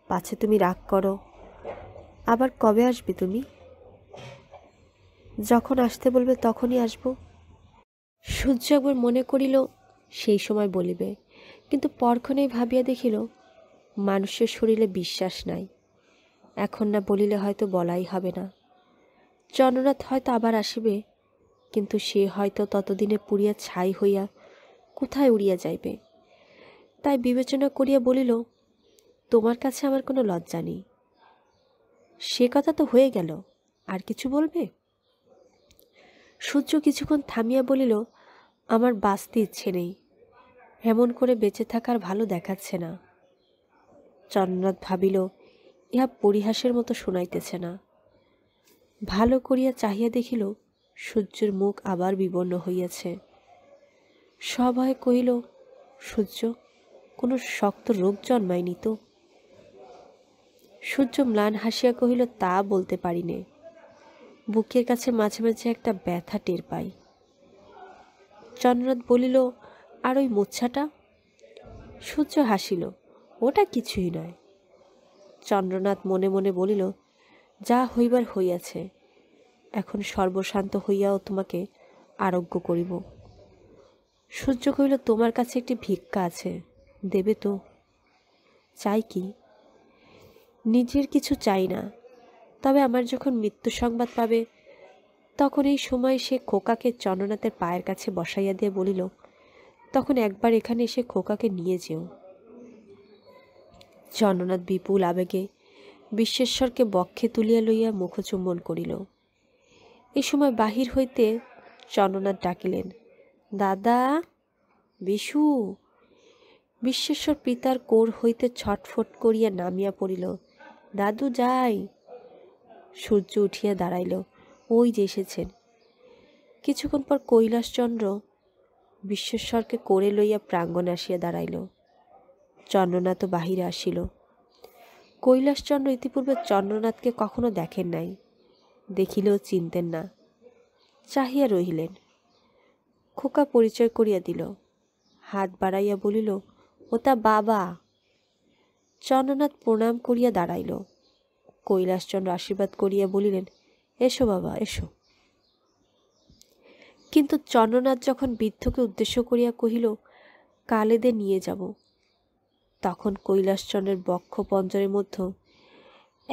পাছে তুমি রাগ করো আবার কবে আসবে তুমি যখন আসতে বলবে তখনই আসব সূর্য একবার মনে করিল সেই সময় বলিবে কিন্তু পরক্ষণেই ভাবিয়া দেখিল মানুষের শরীরে বিশ্বাস নাই এখন না বলিলে হয়তো বলাই হবে না জননাথ হয়তো আবার আসিবে কিন্তু সে হয়তো ততদিনে পুড়িয়া ছাই হইয়া কোথায় উড়িয়া যাইবে তাই বিবেচনা করিয়া বলিল তোমার কাছে আমার কোনো লজ্জা নেই সে কথা তো হয়ে গেল আর কিছু বলবে সূর্য কিছুক্ষণ থামিয়া বলিল আমার বাঁচতে ইচ্ছে নেই এমন করে বেঁচে থাকার ভালো দেখাচ্ছে না চন্দ্রনাথ ভাবিল ইহা পরিহাসের মতো শোনাইতেছে না ভালো করিয়া চাহিয়া দেখিল সূর্যের মুখ আবার বিবর্ণ হইয়াছে সভয় কহিল সূর্য কোনো শক্ত রোগ জন্মায়নি তো সূর্য ম্লান হাসিয়া কহিল তা বলতে পারিনে বুকের কাছে মাঝে মাঝে একটা ব্যথা টের পাই চন্দ্রনাথ বলিল আর ওই মোচ্ছাটা সূর্য হাসিল ওটা কিছুই নয় চন্দ্রনাথ মনে মনে বলিল যা হইবার হইয়াছে এখন সর্বশান্ত হইয়াও তোমাকে আরোগ্য করিব সূর্য কহিল তোমার কাছে একটি ভিক্ষা আছে দেবে তো চাই কি নিজের কিছু চাই না তবে আমার যখন মৃত্যু সংবাদ পাবে তখন এই সময় সে খোকাকে চন্দ্রনাথের পায়ের কাছে বসাইয়া দিয়ে বলিল তখন একবার এখানে এসে খোকাকে নিয়ে যেও চন্দ্রনাথ বিপুল আবেগে বিশ্বেশ্বরকে বক্ষে তুলিয়া লইয়া মুখচুম্বন করিল এ সময় বাহির হইতে চন্দ্রনাথ ডাকিলেন দাদা বিশু বিশ্বেশ্বর পিতার কোর হইতে ছটফট করিয়া নামিয়া পড়িল দাদু যাই সূর্য উঠিয়া দাঁড়াইল ওই যে এসেছেন কিছুক্ষণ পর কৈলাসচন্দ্র বিশ্বেশ্বরকে করে লইয়া প্রাঙ্গণ আসিয়া দাঁড়াইল চন্দ্রনাথও বাহিরে আসিল কৈলাসচন্দ্র ইতিপূর্বে চন্দ্রনাথকে কখনো দেখেন নাই দেখিলেও চিনতেন না চাহিয়া রহিলেন খোকা পরিচয় করিয়া দিল হাত বাড়াইয়া বলিল তা বাবা চন্দ্রনাথ প্রণাম করিয়া দাঁড়াইল কৈলাসচন্দ্র আশীর্বাদ করিয়া বলিলেন এসো বাবা এসো কিন্তু চন্দ্রনাথ যখন বৃদ্ধকে উদ্দেশ্য করিয়া কহিল কালেদে নিয়ে যাব তখন কৈলাসচন্দ্রের বক্ষ পঞ্জরের মধ্যে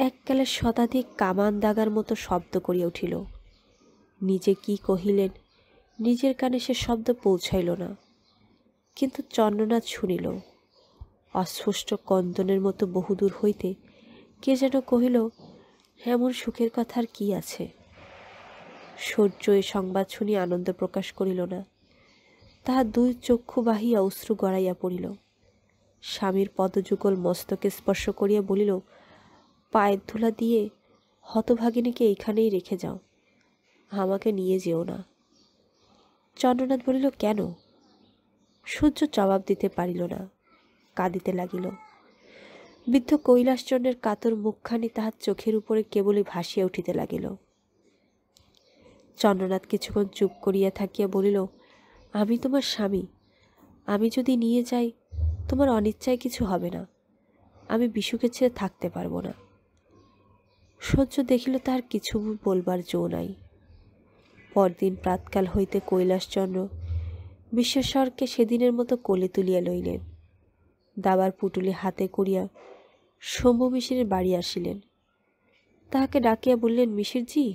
এককালে শতাধিক কামান দাগার মতো শব্দ করিয়া উঠিল নিজে কি কহিলেন নিজের কানে সে শব্দ পৌঁছাইল না কিন্তু চন্দ্রনাথ শুনিল অস্পষ্ট কন্দনের মতো বহুদূর হইতে কে যেন কহিল এমন সুখের কথার কি আছে সূর্য এ সংবাদ শুনি আনন্দ প্রকাশ করিল না তাহা দুই চক্ষু বাহিয়া অশ্রু গড়াইয়া পড়িল স্বামীর পদযুগল মস্তকে স্পর্শ করিয়া বলিল পায়ের ধুলা দিয়ে হতভাগিনীকে এইখানেই রেখে যাও আমাকে নিয়ে যেও না চন্দ্রনাথ বলিল কেন সূর্য জবাব দিতে পারিল না কাঁদিতে লাগিল বৃদ্ধ কৈলাসচন্দ্রের কাতর মুখখানি তাহার চোখের উপরে কেবলই ভাসিয়া উঠিতে লাগিল চন্দ্রনাথ কিছুক্ষণ চুপ করিয়া থাকিয়া বলিল আমি তোমার স্বামী আমি যদি নিয়ে যাই তোমার অনিচ্ছায় কিছু হবে না আমি বিশুকে ছেড়ে থাকতে পারবো না সহ্য দেখিল তাহার কিছু বলবার জো নাই পরদিন প্রাতকাল হইতে কৈলাসচন্দ্র বিশ্বেশ্বরকে সেদিনের মতো কোলে তুলিয়া লইলেন দাবার পুটুলি হাতে করিয়া শম্ভু মিশিরের বাড়ি আসিলেন তাহাকে ডাকিয়া বললেন মিশিরজি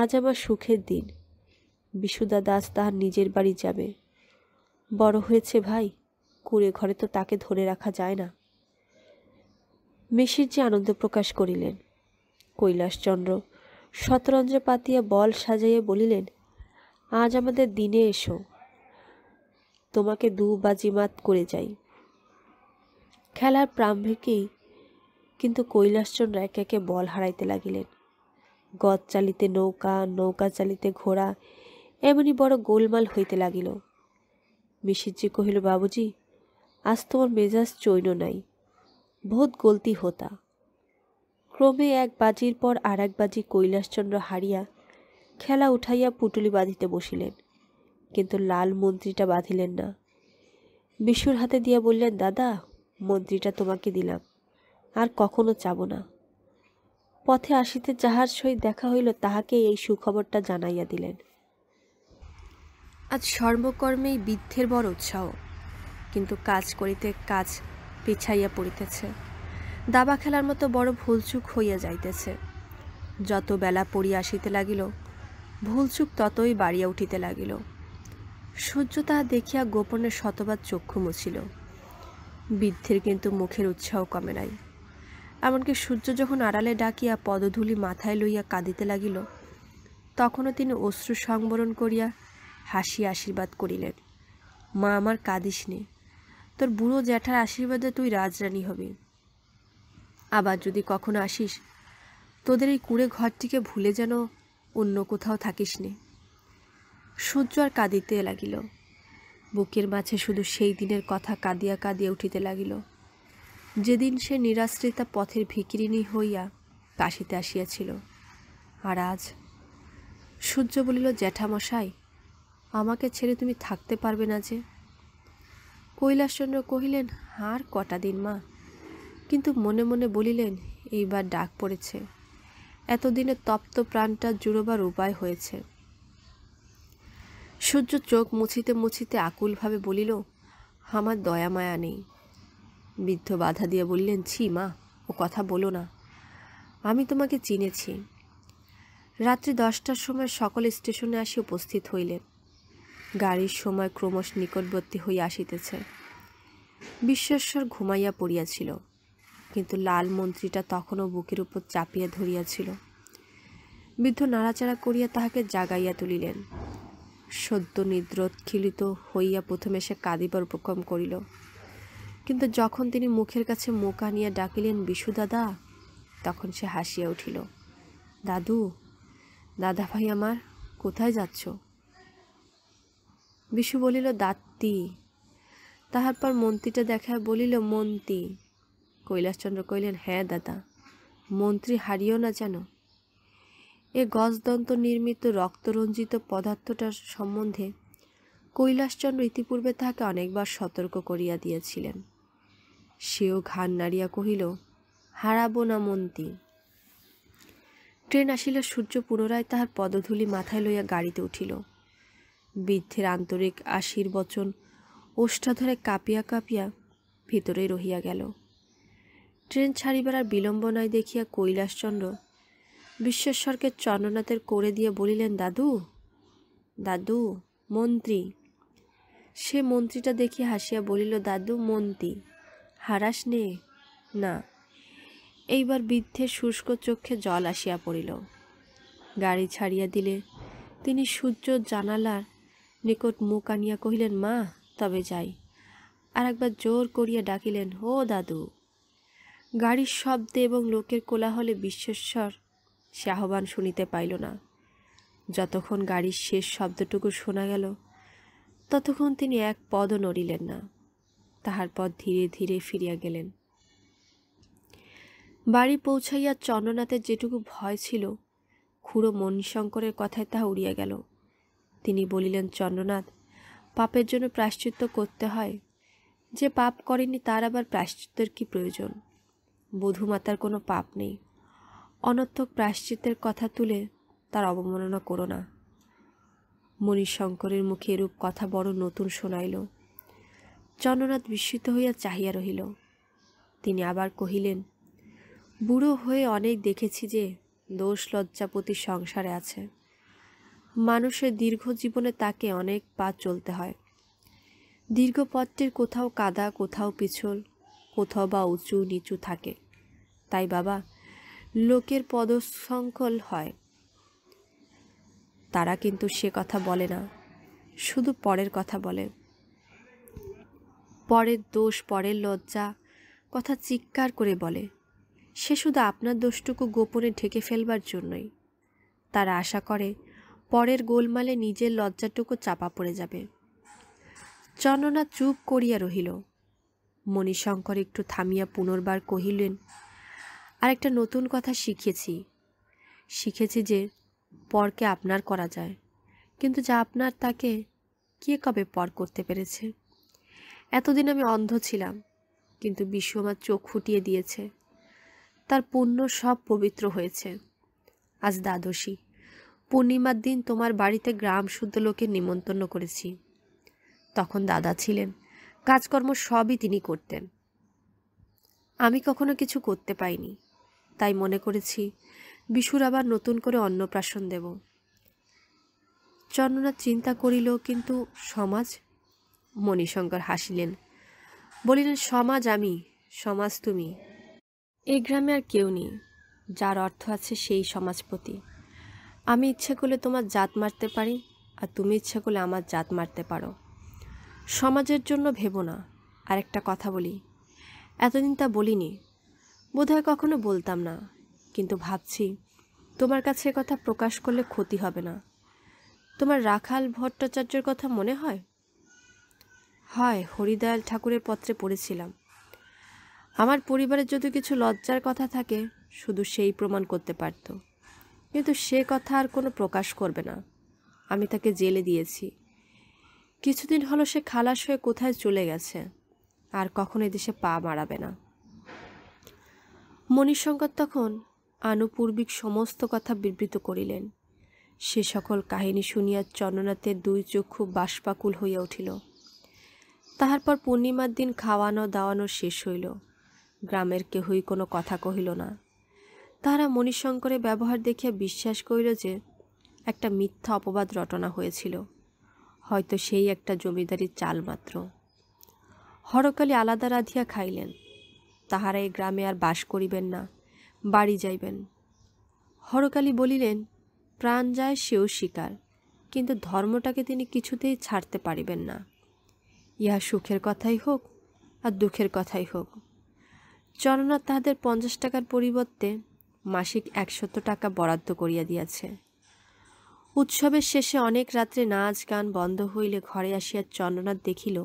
আজ আমার সুখের দিন বিশুদা দাস তাহার নিজের বাড়ি যাবে বড় হয়েছে ভাই কুড়ে ঘরে তো তাকে ধরে রাখা যায় না মিশিরজি আনন্দ প্রকাশ করিলেন কৈলাসচন্দ্র শতরঞ্জ পাতিয়া বল সাজাইয়ে বলিলেন আজ আমাদের দিনে এসো তোমাকে দু বাজিমাত করে যাই খেলার প্রাম্ভিকেই কিন্তু কৈলাসচন্দ্র একে একে বল হারাইতে লাগিলেন গদ চালিতে নৌকা নৌকা চালিতে ঘোড়া এমনি বড় গোলমাল হইতে লাগিল মিশিরজি কহিল বাবুজি আজ তোমার মেজাজ চৈন নাই বহুত গলতি হতা ক্রমে এক বাজির পর আর এক বাজি কৈলাসচন্দ্র হারিয়া খেলা উঠাইয়া পুটুলি বাঁধিতে বসিলেন কিন্তু লাল মন্ত্রীটা বাঁধিলেন না বিশুর হাতে দিয়া বললেন দাদা মন্ত্রীটা তোমাকে দিলাম আর কখনো চাব না পথে আসিতে যাহার সহিত দেখা হইল তাহাকে এই সুখবরটা জানাইয়া দিলেন আজ সর্বকর্মেই বৃদ্ধের বড় উৎসাহ কিন্তু কাজ করিতে কাজ পিছাইয়া পড়িতেছে দাবা খেলার মতো বড় ভুলচুক হইয়া যাইতেছে যত বেলা পড়িয়া আসিতে লাগিল ভুলচুক ততই বাড়িয়া উঠিতে লাগিল সূর্য তাহা দেখিয়া গোপনে শতবার চক্ষু মুছিল বৃদ্ধের কিন্তু মুখের উৎসাহ কমে নাই এমনকি সূর্য যখন আড়ালে ডাকিয়া পদধূলি মাথায় লইয়া কাঁদিতে লাগিল তখনও তিনি অশ্রু সংবরণ করিয়া হাসি আশীর্বাদ করিলেন মা আমার কাঁদিস নে তোর বুড়ো জ্যাঠার আশীর্বাদে তুই রাজরানী হবি আবার যদি কখনো আসিস তোদের এই কুড়ে ঘরটিকে ভুলে যেন অন্য কোথাও থাকিস নে সূর্য আর কাঁদিতে লাগিল বুকের মাঝে শুধু সেই দিনের কথা কাঁদিয়া কাঁদিয়া উঠিতে লাগিল যেদিন সে নিরাশ্রিতা পথের ভিকিরিণী হইয়া কাশিতে আসিয়াছিল আর আজ সূর্য বলিল জ্যাঠামশাই আমাকে ছেড়ে তুমি থাকতে পারবে না যে কৈলাসচন্দ্র কহিলেন আর কটা দিন মা কিন্তু মনে মনে বলিলেন এইবার ডাক পড়েছে এতদিনে তপ্ত প্রাণটা জুড়োবার উপায় হয়েছে সূর্য চোখ মুছিতে মুছিতে আকুলভাবে বলিল আমার দয়া মায়া নেই বৃদ্ধ বাধা দিয়ে বললেন ছি মা ও কথা বলো না আমি তোমাকে চিনেছি রাত্রি দশটার সময় সকল স্টেশনে আসি উপস্থিত হইলেন গাড়ির সময় ক্রমশ নিকটবর্তী হইয়া আসিতেছে বিশ্বেশ্বর ঘুমাইয়া পড়িয়াছিল কিন্তু লাল মন্ত্রীটা তখনও বুকের উপর চাপিয়া ধরিয়াছিল বৃদ্ধ নাড়াচাড়া করিয়া তাহাকে জাগাইয়া তুলিলেন সদ্য নিদ্রোৎক্ষিলিত হইয়া প্রথমে সে কাঁদিবার উপক্রম করিল কিন্তু যখন তিনি মুখের কাছে মুখ আনিয়া ডাকিলেন বিশু দাদা তখন সে হাসিয়া উঠিল দাদু দাদা ভাই আমার কোথায় যাচ্ছ বিশু বলিল দাত্তি তাহার পর মন্ত্রীটা দেখায় বলিল মন্ত্রী কৈলাসচন্দ্র কইলেন হ্যাঁ দাদা মন্ত্রী হারিও না যেন এ গজদন্ত নির্মিত রক্তরঞ্জিত পদার্থটার সম্বন্ধে কৈলাসচন্দ্র ইতিপূর্বে তাহাকে অনেকবার সতর্ক করিয়া দিয়েছিলেন সেও ঘান নাড়িয়া কহিল হারাবো না মন্ত্রী ট্রেন আসিল সূর্য পুনরায় তাহার পদধূলি মাথায় লইয়া গাড়িতে উঠিল বৃদ্ধের আন্তরিক আশীর্বচন ওষ্ঠাধরে কাঁপিয়া কাঁপিয়া ভিতরে রহিয়া গেল ট্রেন ছাড়িবার আর বিলম্ব নয় দেখিয়া কৈলাসচন্দ্র বিশ্বেশ্বরকে চন্দ্রনাথের করে দিয়ে বলিলেন দাদু দাদু মন্ত্রী সে মন্ত্রীটা দেখিয়া হাসিয়া বলিল দাদু মন্ত্রী হারাস নে না এইবার বৃদ্ধের শুষ্ক চক্ষে জল আসিয়া পড়িল গাড়ি ছাড়িয়া দিলে তিনি সূর্য জানালার নিকট মুখ আনিয়া কহিলেন মা তবে যাই আর একবার জোর করিয়া ডাকিলেন ও দাদু গাড়ির শব্দে এবং লোকের কোলাহলে বিশ্বেশ্বর সে আহ্বান শুনিতে পাইল না যতক্ষণ গাড়ির শেষ শব্দটুকু শোনা গেল ততক্ষণ তিনি এক পদও নড়িলেন না তাহার পর ধীরে ধীরে ফিরিয়া গেলেন বাড়ি পৌঁছাইয়া চন্দ্রনাথের যেটুকু ভয় ছিল খুড়ো মণিশঙ্করের কথায় তাহা উড়িয়া গেল তিনি বলিলেন চন্দ্রনাথ পাপের জন্য প্রাশ্চিত্য করতে হয় যে পাপ করেনি তার আবার প্রাশ্চিত্যের কি প্রয়োজন বধুমাতার কোনো পাপ নেই অনর্থক প্রাশ্চিত্যের কথা তুলে তার অবমাননা করো না মণিশঙ্করের মুখে এরূপ কথা বড় নতুন শোনাইল চন্দ্রনাথ বিস্মিত হইয়া চাহিয়া রহিল তিনি আবার কহিলেন বুড়ো হয়ে অনেক দেখেছি যে দোষ লজ্জাপতি সংসারে আছে মানুষের দীর্ঘ জীবনে তাকে অনেক পা চলতে হয় দীর্ঘ পথটির কোথাও কাদা কোথাও পিছল কোথাও বা উঁচু নিচু থাকে তাই বাবা লোকের পদশঙ্কল হয় তারা কিন্তু সে কথা বলে না শুধু পরের কথা বলে পরের দোষ পরের লজ্জা কথা চিৎকার করে বলে সে শুধু আপনার দোষটুকু গোপনে ঢেকে ফেলবার জন্যই তারা আশা করে পরের গোলমালে নিজের লজ্জাটুকু চাপা পড়ে যাবে চননা চুপ করিয়া রহিল মণিশঙ্কর একটু থামিয়া পুনর্বার কহিলেন আর একটা নতুন কথা শিখেছি শিখেছি যে পরকে আপনার করা যায় কিন্তু যা আপনার তাকে কে কবে পর করতে পেরেছে এতদিন আমি অন্ধ ছিলাম কিন্তু বিশ্ব আমার চোখ ফুটিয়ে দিয়েছে তার পুণ্য সব পবিত্র হয়েছে আজ দ্বাদশী পূর্ণিমার দিন তোমার বাড়িতে গ্রাম শুদ্ধ লোকের নিমন্ত্রণ করেছি তখন দাদা ছিলেন কাজকর্ম সবই তিনি করতেন আমি কখনো কিছু করতে পাইনি তাই মনে করেছি বিশুর আবার নতুন করে অন্নপ্রাশন দেব চন্দ্রনাথ চিন্তা করিল কিন্তু সমাজ মণিশঙ্কর হাসিলেন বলিলেন সমাজ আমি সমাজ তুমি এ গ্রামে আর কেউ নেই যার অর্থ আছে সেই সমাজপতি আমি ইচ্ছে করলে তোমার জাত মারতে পারি আর তুমি ইচ্ছে করলে আমার জাত মারতে পারো সমাজের জন্য ভেবো না আরেকটা কথা বলি এতদিন তা বলিনি বোধহয় কখনো বলতাম না কিন্তু ভাবছি তোমার কাছে কথা প্রকাশ করলে ক্ষতি হবে না তোমার রাখাল ভট্টাচার্যর কথা মনে হয় হয় হরিদয়াল ঠাকুরের পত্রে পড়েছিলাম আমার পরিবারের যদি কিছু লজ্জার কথা থাকে শুধু সেই প্রমাণ করতে পারত কিন্তু সে কথা আর কোনো প্রকাশ করবে না আমি তাকে জেলে দিয়েছি কিছুদিন হলো সে খালাস হয়ে কোথায় চলে গেছে আর কখন এদেশে পা মারাবে না মণিশঙ্কর তখন আনুপূর্বিক সমস্ত কথা বিবৃত করিলেন সে সকল কাহিনী শুনিয়া চন্দ্রনাথের দুই চক্ষু বাষ্পাকুল হইয়া উঠিল তাহার পর পূর্ণিমার দিন খাওয়ানো দাওয়ানো শেষ হইল গ্রামের কেহই কোনো কথা কহিল না তাহারা মণিশঙ্করের ব্যবহার দেখিয়া বিশ্বাস করিল যে একটা মিথ্যা অপবাদ রটনা হয়েছিল হয়তো সেই একটা জমিদারির চাল মাত্র হরকালে আলাদা রাধিয়া খাইলেন তাহারা এই গ্রামে আর বাস করিবেন না বাড়ি যাইবেন হরকালী বলিলেন প্রাণ যায় সেও শিকার কিন্তু ধর্মটাকে তিনি কিছুতেই ছাড়তে পারিবেন না ইহা সুখের কথাই হোক আর দুঃখের কথাই হোক চরণা তাহাদের পঞ্চাশ টাকার পরিবর্তে মাসিক একশত টাকা বরাদ্দ করিয়া দিয়াছে উৎসবের শেষে অনেক রাত্রে নাচ গান বন্ধ হইলে ঘরে আসিয়া চন্দ্রনাথ দেখিল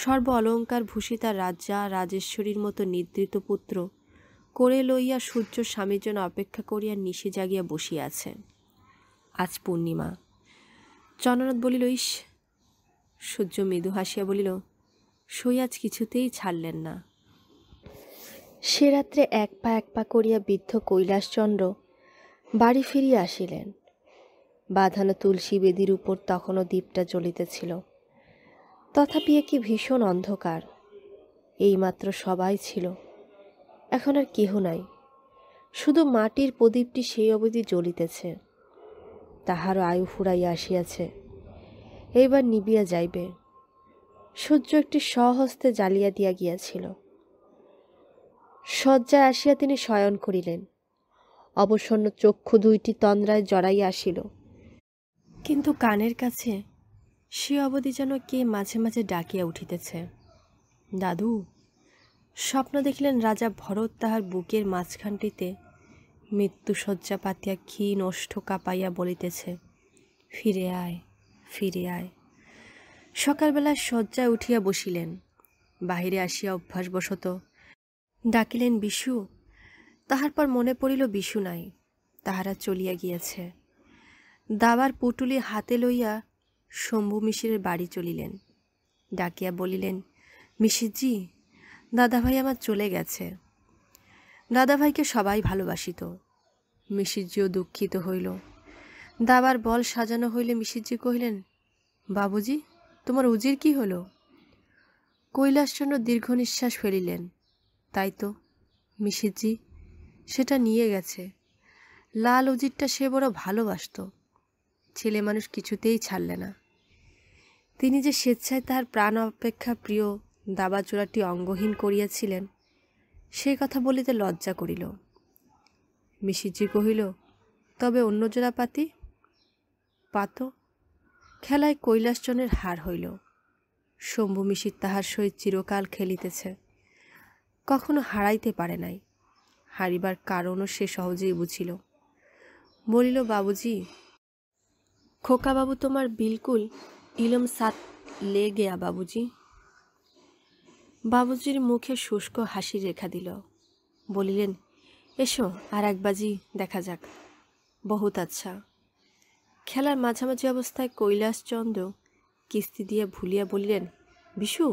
সর্ব অলঙ্কার ভূষিতা রাজা রাজেশ্বরীর মতো নিদ্রিত পুত্র করে লইয়া সূর্য স্বামীর জন্য অপেক্ষা করিয়া নিশে জাগিয়া বসিয়াছে আজ পূর্ণিমা চন্দ্রনাথ বলিল ইস সূর্য মৃদু হাসিয়া বলিল সই আজ কিছুতেই ছাড়লেন না সে রাত্রে এক পা এক পা করিয়া বৃদ্ধ কৈলাসচন্দ্র বাড়ি ফিরিয়া আসিলেন বাঁধানো তুলসী বেদির উপর তখনও দ্বীপটা জ্বলিতেছিল তথাপি কি ভীষণ অন্ধকার এইমাত্র সবাই ছিল এখন আর কেহ নাই শুধু মাটির প্রদীপটি সেই অবধি জ্বলিতেছে তাহারও আয়ু ফুরাইয়া আসিয়াছে এইবার নিবিয়া যাইবে সূর্য একটি সহস্তে জ্বালিয়া দিয়া গিয়াছিল শয্যায় আসিয়া তিনি শয়ন করিলেন অবসন্ন চক্ষু দুইটি তন্দ্রায় জড়াইয়া আসিল কিন্তু কানের কাছে সে অবধি যেন কে মাঝে মাঝে ডাকিয়া উঠিতেছে দাদু স্বপ্ন দেখিলেন রাজা ভরত তাহার বুকের মাঝখানটিতে শয্যা পাতিয়া ক্ষীণ নষ্ট কাঁপাইয়া বলিতেছে ফিরে আয় ফিরে আয় সকালবেলা শয্যায় উঠিয়া বসিলেন বাহিরে আসিয়া অভ্যাসবশত ডাকিলেন বিশু তাহার পর মনে পড়িল বিশু নাই তাহারা চলিয়া গিয়াছে দাবার পুটুলি হাতে লইয়া শম্ভু মিশিরের বাড়ি চলিলেন ডাকিয়া বলিলেন মিশিরজি দাদাভাই আমার চলে গেছে দাদাভাইকে সবাই ভালোবাসিত মিশিরজিও দুঃখিত হইল দাবার বল সাজানো হইলে মিশিরজি কহিলেন বাবুজি তোমার উজির কি হলো কৈলাসচন্দ্র দীর্ঘ নিঃশ্বাস ফেলিলেন তাই তো মিশিরজি সেটা নিয়ে গেছে লাল উজিরটা সে বড় ভালোবাসত ছেলে মানুষ কিছুতেই ছাড়লে না তিনি যে স্বেচ্ছায় তাহার প্রাণ অপেক্ষা প্রিয় দাবাচূড়াটি অঙ্গহীন করিয়াছিলেন সে কথা বলিতে লজ্জা করিল মিশিজি কহিল তবে অন্য জোড়া পাতি পাত খেলায় কৈলাসচনের হার হইল শম্ভু মিশির তাহার সহিত চিরকাল খেলিতেছে কখনো হারাইতে পারে নাই হারিবার কারণও সে সহজেই বুঝিল বলিল বাবুজি খোকাবাবু তোমার বিলকুল ইলম সাত লে গেয়া বাবুজি বাবুজির মুখে শুষ্ক হাসি রেখা দিল বলিলেন এসো আর একবাজি দেখা যাক বহুত আচ্ছা খেলার মাঝামাঝি অবস্থায় চন্দ্র কিস্তি দিয়ে ভুলিয়া বলিলেন বিশু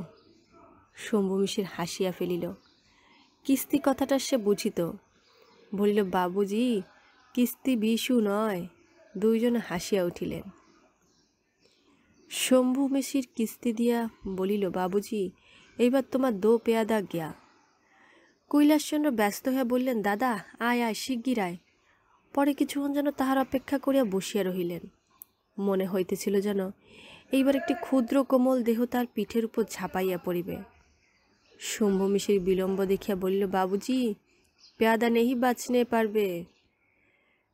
শম্ভু মিশির হাসিয়া ফেলিল কিস্তি কথাটা সে বুঝিত বলিল বাবুজি কিস্তি বিশু নয় দুইজন হাসিয়া উঠিলেন শম্ভু মেশির কিস্তি দিয়া বলিল বাবুজি এইবার তোমার দো পেয়াদা গিয়া কৈলাসচন্দ্র ব্যস্ত হয়ে বললেন দাদা আয় আয় শিগগির আয় পরে কিছুক্ষণ যেন তাহার অপেক্ষা করিয়া বসিয়া রহিলেন মনে হইতেছিল যেন এইবার একটি ক্ষুদ্র কোমল দেহ তার পিঠের উপর ঝাঁপাইয়া পড়িবে শম্ভু মিশির বিলম্ব দেখিয়া বলিল বাবুজি পেয়াদা নেহি বাঁচনে পারবে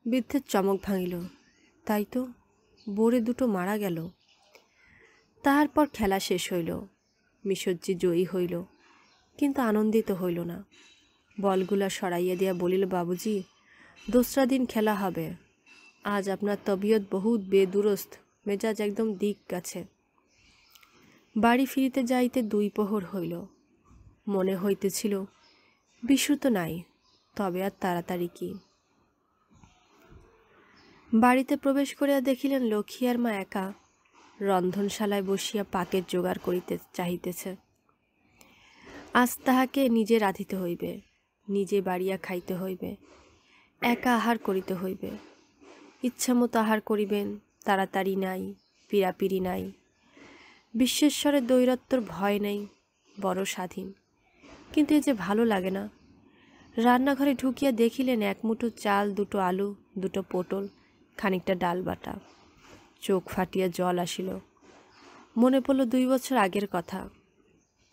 বৃদ্ধের চমক ভাঙিল তাই তো বোরে দুটো মারা গেল তারপর খেলা শেষ হইল মিশরজি জয়ী হইল কিন্তু আনন্দিত হইল না বলগুলা সরাইয়া দিয়া বলিল বাবুজি দোসরা দিন খেলা হবে আজ আপনার তবিয়ত বহুত বেদুরস্ত মেজাজ একদম দিক গেছে বাড়ি ফিরিতে যাইতে দুই প্রহর হইল মনে হইতেছিল বিশ্রুত তো নাই তবে আর তাড়াতাড়ি কী বাড়িতে প্রবেশ করিয়া দেখিলেন লক্ষ্মী আর মা একা রন্ধনশালায় বসিয়া পাকের জোগাড় করিতে চাহিতেছে আজ তাহাকে নিজে রাঁধিতে হইবে নিজে বাড়িয়া খাইতে হইবে একা আহার করিতে হইবে ইচ্ছামতো আহার করিবেন তাড়াতাড়ি নাই পীড়াপিড়ি নাই বিশ্বেশ্বরের দৈরত্বর ভয় নাই বড় স্বাধীন কিন্তু এ যে ভালো লাগে না রান্নাঘরে ঢুকিয়া দেখিলেন এক মুঠো চাল দুটো আলু দুটো পটল খানিকটা ডাল বাটা চোখ ফাটিয়া জল আসিল মনে পড়ল দুই বছর আগের কথা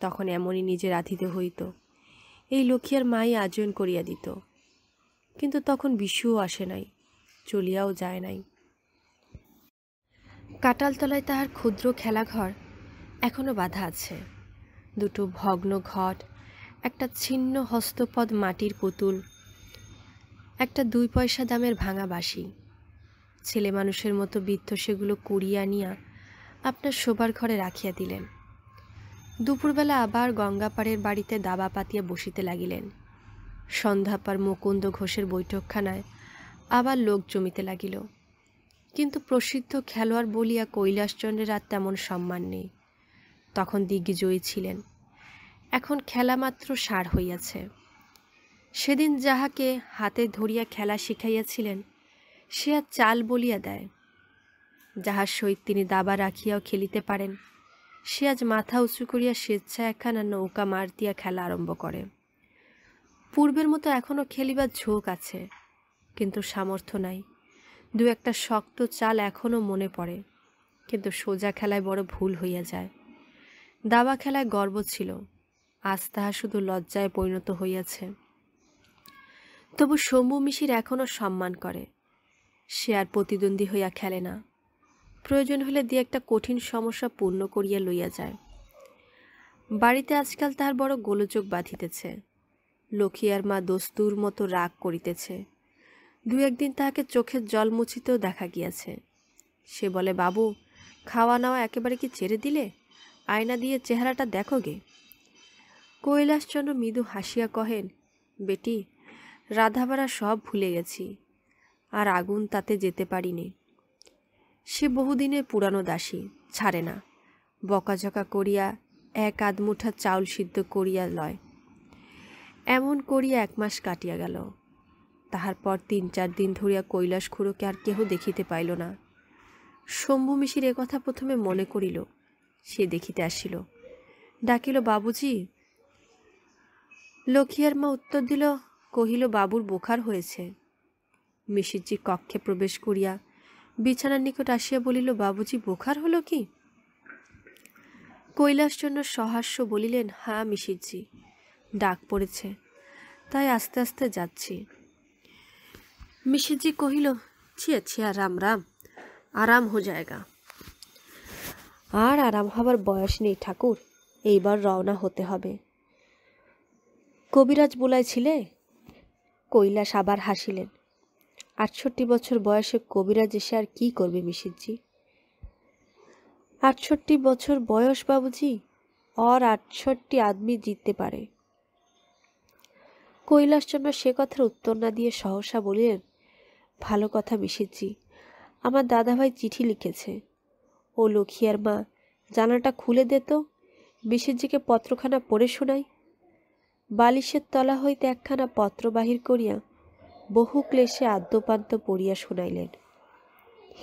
তখন এমনই নিজের আধিতে হইত এই লক্ষ্মী মাই আজয়ন করিয়া দিত কিন্তু তখন বিষুও আসে নাই চলিয়াও যায় নাই কাটালতলায় তাহার ক্ষুদ্র খেলাঘর এখনও বাধা আছে দুটো ভগ্ন ঘট একটা ছিন্ন হস্তপদ মাটির পুতুল একটা দুই পয়সা দামের ভাঙা বাসি ছেলে মানুষের মতো বৃদ্ধ সেগুলো কুড়িয়ে আনিয়া আপনার শোবার ঘরে রাখিয়া দিলেন দুপুরবেলা আবার গঙ্গাপাড়ের বাড়িতে দাবা পাতিয়া বসিতে লাগিলেন সন্ধ্যাপার মুকুন্দ ঘোষের বৈঠকখানায় আবার লোক জমিতে লাগিল কিন্তু প্রসিদ্ধ খেলোয়াড় বলিয়া কৈলাসচন্দ্রের আর তেমন সম্মান নেই তখন দিগ্বিজয়ী ছিলেন এখন খেলা মাত্র সার হইয়াছে সেদিন যাহাকে হাতে ধরিয়া খেলা শিখাইয়াছিলেন সে আর চাল বলিয়া দেয় যাহার সহিত তিনি দাবা রাখিয়াও খেলিতে পারেন সে আজ মাথা উঁচু করিয়া স্বেচ্ছায় একখানা নৌকা মারতিয়া খেলা আরম্ভ করে পূর্বের মতো এখনও খেলিবার ঝোঁক আছে কিন্তু সামর্থ্য নাই দু একটা শক্ত চাল এখনও মনে পড়ে কিন্তু সোজা খেলায় বড় ভুল হইয়া যায় দাবা খেলায় গর্ব ছিল আজ তাহা শুধু লজ্জায় পরিণত হইয়াছে তবু শম্ভু মিশির এখনও সম্মান করে সে আর প্রতিদ্বন্দ্বী হইয়া খেলে না প্রয়োজন হলে দিয়ে একটা কঠিন সমস্যা পূর্ণ করিয়া লইয়া যায় বাড়িতে আজকাল তাহার বড় গোলযোগ বাঁধিতেছে লক্ষিয়ার মা দস্তুর মতো রাগ করিতেছে দু একদিন তাহাকে চোখের জল মুছিতেও দেখা গিয়াছে সে বলে বাবু খাওয়া নাওয়া একেবারে কি ছেড়ে দিলে আয়না দিয়ে চেহারাটা দেখো গে কৈলাসচন্দ্র মৃদু হাসিয়া কহেন বেটি রাধাবাড়া সব ভুলে গেছি আর আগুন তাতে যেতে পারিনি সে বহুদিনের পুরানো দাসী ছাড়ে না বকাঝকা করিয়া এক আধমুঠা চাউল সিদ্ধ করিয়া লয় এমন করিয়া এক মাস কাটিয়া গেল তাহার পর তিন চার দিন ধরিয়া কৈলাস খুঁড়োকে আর কেহ দেখিতে পাইল না শম্ভু মিশির কথা প্রথমে মনে করিল সে দেখিতে আসিল ডাকিল বাবুজি লক্ষিয়ার মা উত্তর দিল কহিল বাবুর বোখার হয়েছে মিশিরজি কক্ষে প্রবেশ করিয়া বিছানার নিকট আসিয়া বলিল বাবুজি বোখার হলো কি কৈলাস জন্য সহাস্য বলিলেন হ্যাঁ মিশিরজি ডাক পড়েছে তাই আস্তে আস্তে যাচ্ছি মিশিরজি কহিল ছিয়া ছিয়া রাম রাম আরাম হো জায়গা আর আরাম হবার বয়স নেই ঠাকুর এইবার রওনা হতে হবে কবিরাজ বলাইছিলে কৈলাস আবার হাসিলেন আটষট্টি বছর বয়সে কবিরাজ এসে আর কী করবে মিশিরজি আটষট্টি বছর বয়স বাবুজি অর আটষট্টি আদমি জিততে পারে কৈলাসচন্দ্র সে কথার উত্তর না দিয়ে সহসা বলিলেন ভালো কথা মিশিরজি আমার দাদাভাই চিঠি লিখেছে ও লক্ষিয়ার মা জানাটা খুলে দেত মিশিরজিকে পত্রখানা পড়ে শোনাই বালিশের তলা হইতে একখানা পত্র বাহির করিয়া বহু ক্লেশে আদ্যপান্ত পড়িয়া শুনাইলেন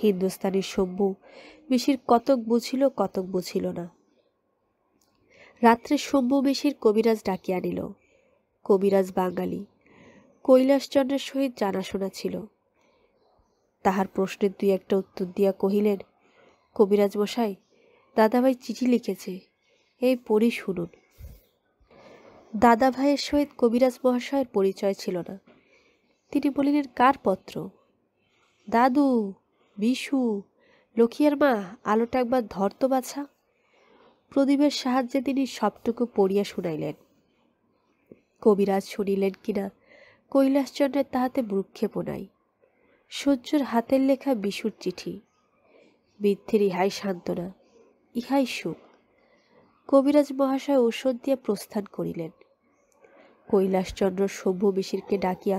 হিন্দুস্তানি সভ্য মিশির কতক বুঝিল কতক বুঝিল না রাত্রে সভ্য মিশির কবিরাজ ডাকিয়া নিল কবিরাজ বাঙালি কৈলাসচন্দ্রের সহিত জানাশোনা ছিল তাহার প্রশ্নের দুই একটা উত্তর দিয়া কহিলেন কবিরাজ মশাই দাদাভাই চিঠি লিখেছে এই পড়ি শুনুন দাদাভাইয়ের সহিত কবিরাজ মহাশয়ের পরিচয় ছিল না তিনি বলিলেন কার পত্র দাদু বিশু লক্ষিয়ার মা আলোটা একবার ধরত বাছা প্রদীপের সাহায্যে তিনি সবটুকু পড়িয়া শুনাইলেন কবিরাজ শুনিলেন কিনা কৈলাসচন্দ্রের তাহাতে বৃক্ষেপ নাই সূর্যর হাতের লেখা বিশুর চিঠি বৃদ্ধের ইহাই সান্ত্বনা ইহাই সুখ কবিরাজ মহাশয় ঔষধ দিয়া প্রস্থান করিলেন কৈলাসচন্দ্র সভ্য বিশিরকে ডাকিয়া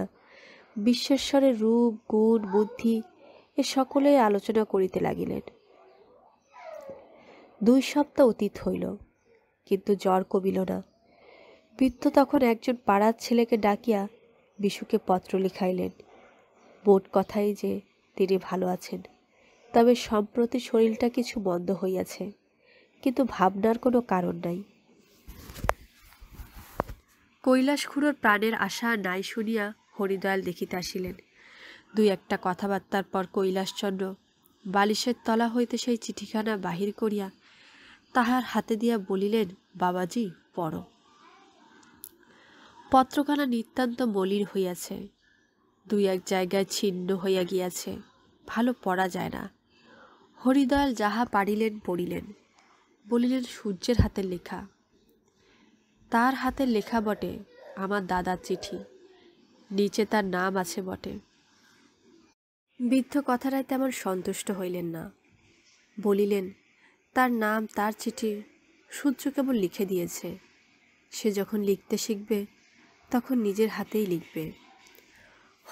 বিশ্বেশ্বরের রূপ গুণ বুদ্ধি এ সকলে আলোচনা করিতে লাগিলেন দুই সপ্তাহ অতীত হইল কিন্তু জ্বর কমিল না বৃদ্ধ তখন একজন পাড়ার ছেলেকে ডাকিয়া বিশুকে পত্র লিখাইলেন মোট কথাই যে তিনি ভালো আছেন তবে সম্প্রতি শরীরটা কিছু মন্দ হইয়াছে কিন্তু ভাবনার কোনো কারণ নাই কৈলাসখুড়োর প্রাণের আশা নাই শুনিয়া হরিদয়াল দেখিতে আসিলেন দুই একটা কথাবার্তার পর কৈলাসচন্দ্র বালিশের তলা হইতে সেই চিঠিখানা বাহির করিয়া তাহার হাতে দিয়া বলিলেন বাবাজি পড় পত্রখানা নিতান্ত মলিন হইয়াছে দুই এক জায়গায় ছিন্ন হইয়া গিয়াছে ভালো পড়া যায় না হরিদয়াল যাহা পারিলেন পড়িলেন বলিলেন সূর্যের হাতের লেখা তার হাতের লেখা বটে আমার দাদার চিঠি নিচে তার নাম আছে বটে বৃদ্ধ কথাটায় তেমন সন্তুষ্ট হইলেন না বলিলেন তার নাম তার চিঠি সূর্য কেবল লিখে দিয়েছে সে যখন লিখতে শিখবে তখন নিজের হাতেই লিখবে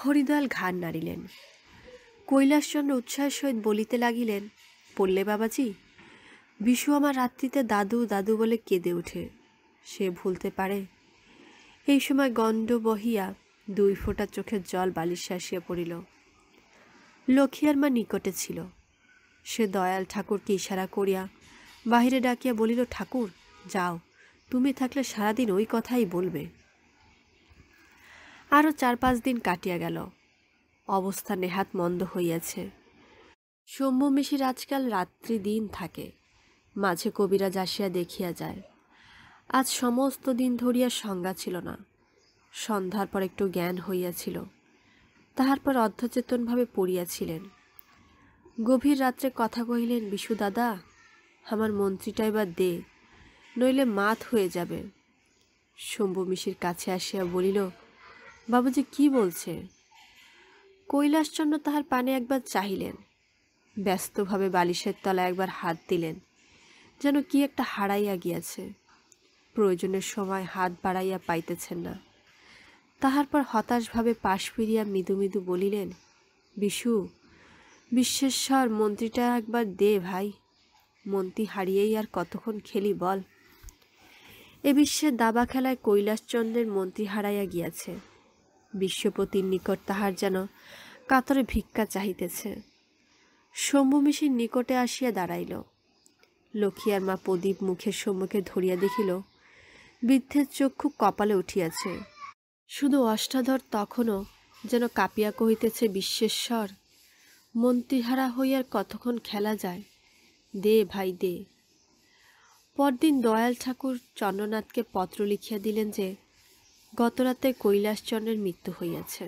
হরিদয়াল ঘাড় নাড়িলেন কৈলাসচন্দ্র উৎসাহের সহিত বলিতে লাগিলেন পড়লে বাবাজি বিশু আমার রাত্রিতে দাদু দাদু বলে কেঁদে ওঠে সে ভুলতে পারে এই সময় গণ্ড বহিয়া দুই ফোঁটা চোখের জল বালিশে আসিয়া পড়িল লক্ষ্মীয়ার মা নিকটে ছিল সে দয়াল ঠাকুরকে ইশারা করিয়া বাহিরে ডাকিয়া বলিল ঠাকুর যাও তুমি থাকলে সারাদিন ওই কথাই বলবে আরও চার পাঁচ দিন কাটিয়া গেল অবস্থা নেহাত মন্দ হইয়াছে সৌম্য মিশির আজকাল রাত্রি দিন থাকে মাঝে কবিরাজ আসিয়া দেখিয়া যায় আজ সমস্ত দিন ধরিয়া সংজ্ঞা ছিল না সন্ধ্যার পর একটু জ্ঞান হইয়াছিল তাহার পর অর্ধচেতনভাবে পড়িয়াছিলেন গভীর রাত্রে কথা কহিলেন বিশু দাদা আমার মন্ত্রীটা এবার দে নইলে মাত হয়ে যাবে শম্ভু মিশির কাছে আসিয়া বলিল বাবুজি কি বলছে কৈলাসচন্দ্র তাহার পানে একবার চাহিলেন ব্যস্তভাবে বালিশের তলায় একবার হাত দিলেন যেন কি একটা হারাইয়া গিয়াছে প্রয়োজনের সময় হাত বাড়াইয়া পাইতেছেন না তাহার পর হতাশভাবে পাশ ফিরিয়া মৃদু মৃদু বলিলেন বিশু বিশ্বেশ্বর মন্ত্রীটা একবার দে ভাই মন্ত্রী হারিয়েই আর কতক্ষণ খেলি বল এ বিশ্বে দাবা খেলায় কৈলাসচন্দ্রের মন্ত্রী হারাইয়া গিয়াছে বিশ্বপতির নিকট তাহার যেন কাতরে ভিক্ষা চাহিতেছে শম্ভু নিকটে আসিয়া দাঁড়াইল লক্ষিয়ার মা প্রদীপ মুখের সম্মুখে ধরিয়া দেখিল বৃদ্ধের চক্ষু কপালে উঠিয়াছে শুধু অষ্টাধর তখনও যেন কাঁপিয়া কহিতেছে বিশ্বেশ্বর মন্ত্রীহারা হইয়ার কতক্ষণ খেলা যায় দে ভাই দে পরদিন দয়াল ঠাকুর চন্দ্রনাথকে পত্র লিখিয়া দিলেন যে গতরাতে কৈলাসচন্দ্রের মৃত্যু হইয়াছে